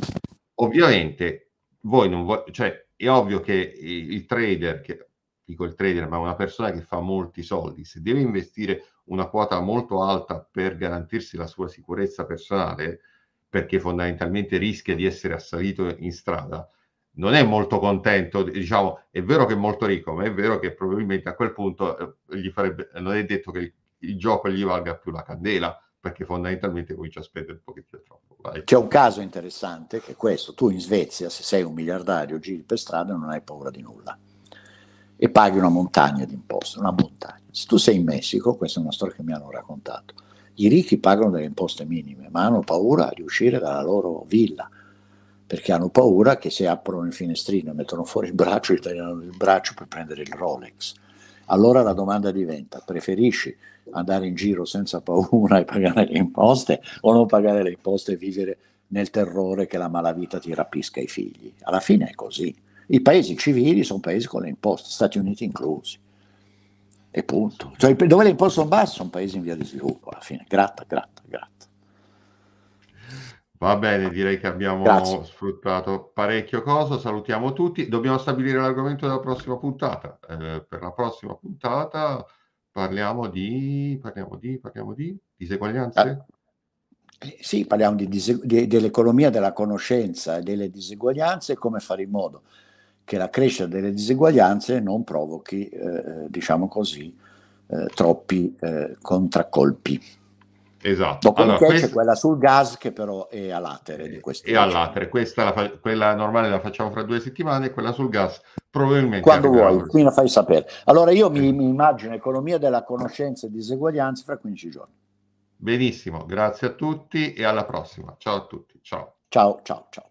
Ovviamente, voi non vo- cioè, è ovvio che il trader, che, dico il trader, ma una persona che fa molti soldi, se deve investire una quota molto alta per garantirsi la sua sicurezza personale, perché fondamentalmente rischia di essere assalito in strada, non è molto contento, diciamo, è vero che è molto ricco, ma è vero che probabilmente a quel punto eh, gli farebbe, non è detto che il gioco gli valga più la candela perché fondamentalmente comincia a spendere un pochettino troppo. Vai. C'è un caso interessante che è questo, tu in Svezia se sei un miliardario giri per strada non hai paura di nulla e paghi una montagna di imposte, una montagna. Se tu sei in Messico, questa è una storia che mi hanno raccontato, i ricchi pagano delle imposte minime ma hanno paura di uscire dalla loro villa perché hanno paura che se aprono il finestrino e mettono fuori il braccio, gli tagliano il braccio per prendere il Rolex. Allora la domanda diventa, preferisci andare in giro senza paura e pagare le imposte o non pagare le imposte e vivere nel terrore che la malavita ti rapisca i figli. Alla fine è così. I paesi civili sono paesi con le imposte, Stati Uniti inclusi. E punto. Cioè, dove le imposte sono basse sono paesi in via di sviluppo, alla fine. Gratta, gratta, gratta. Va bene, direi che abbiamo Grazie. sfruttato parecchio cosa. Salutiamo tutti. Dobbiamo stabilire l'argomento della prossima puntata. Eh, per la prossima puntata Parliamo di, parliamo di, parliamo di diseguaglianze? Ah, sì, parliamo di dise- di, dell'economia della conoscenza e delle diseguaglianze e come fare in modo che la crescita delle diseguaglianze non provochi, eh, diciamo così, eh, troppi eh, contraccolpi. Esatto. Dopo allora, questa... c'è quella sul gas che però è a latere di eh, questo. È a latere, questa fa... quella normale la facciamo fra due settimane, quella sul gas probabilmente... Quando vuoi, qui la fai sapere. Allora io mi, eh. mi immagino economia della conoscenza e diseguaglianze fra 15 giorni. Benissimo, grazie a tutti e alla prossima. Ciao a tutti. Ciao ciao ciao. ciao.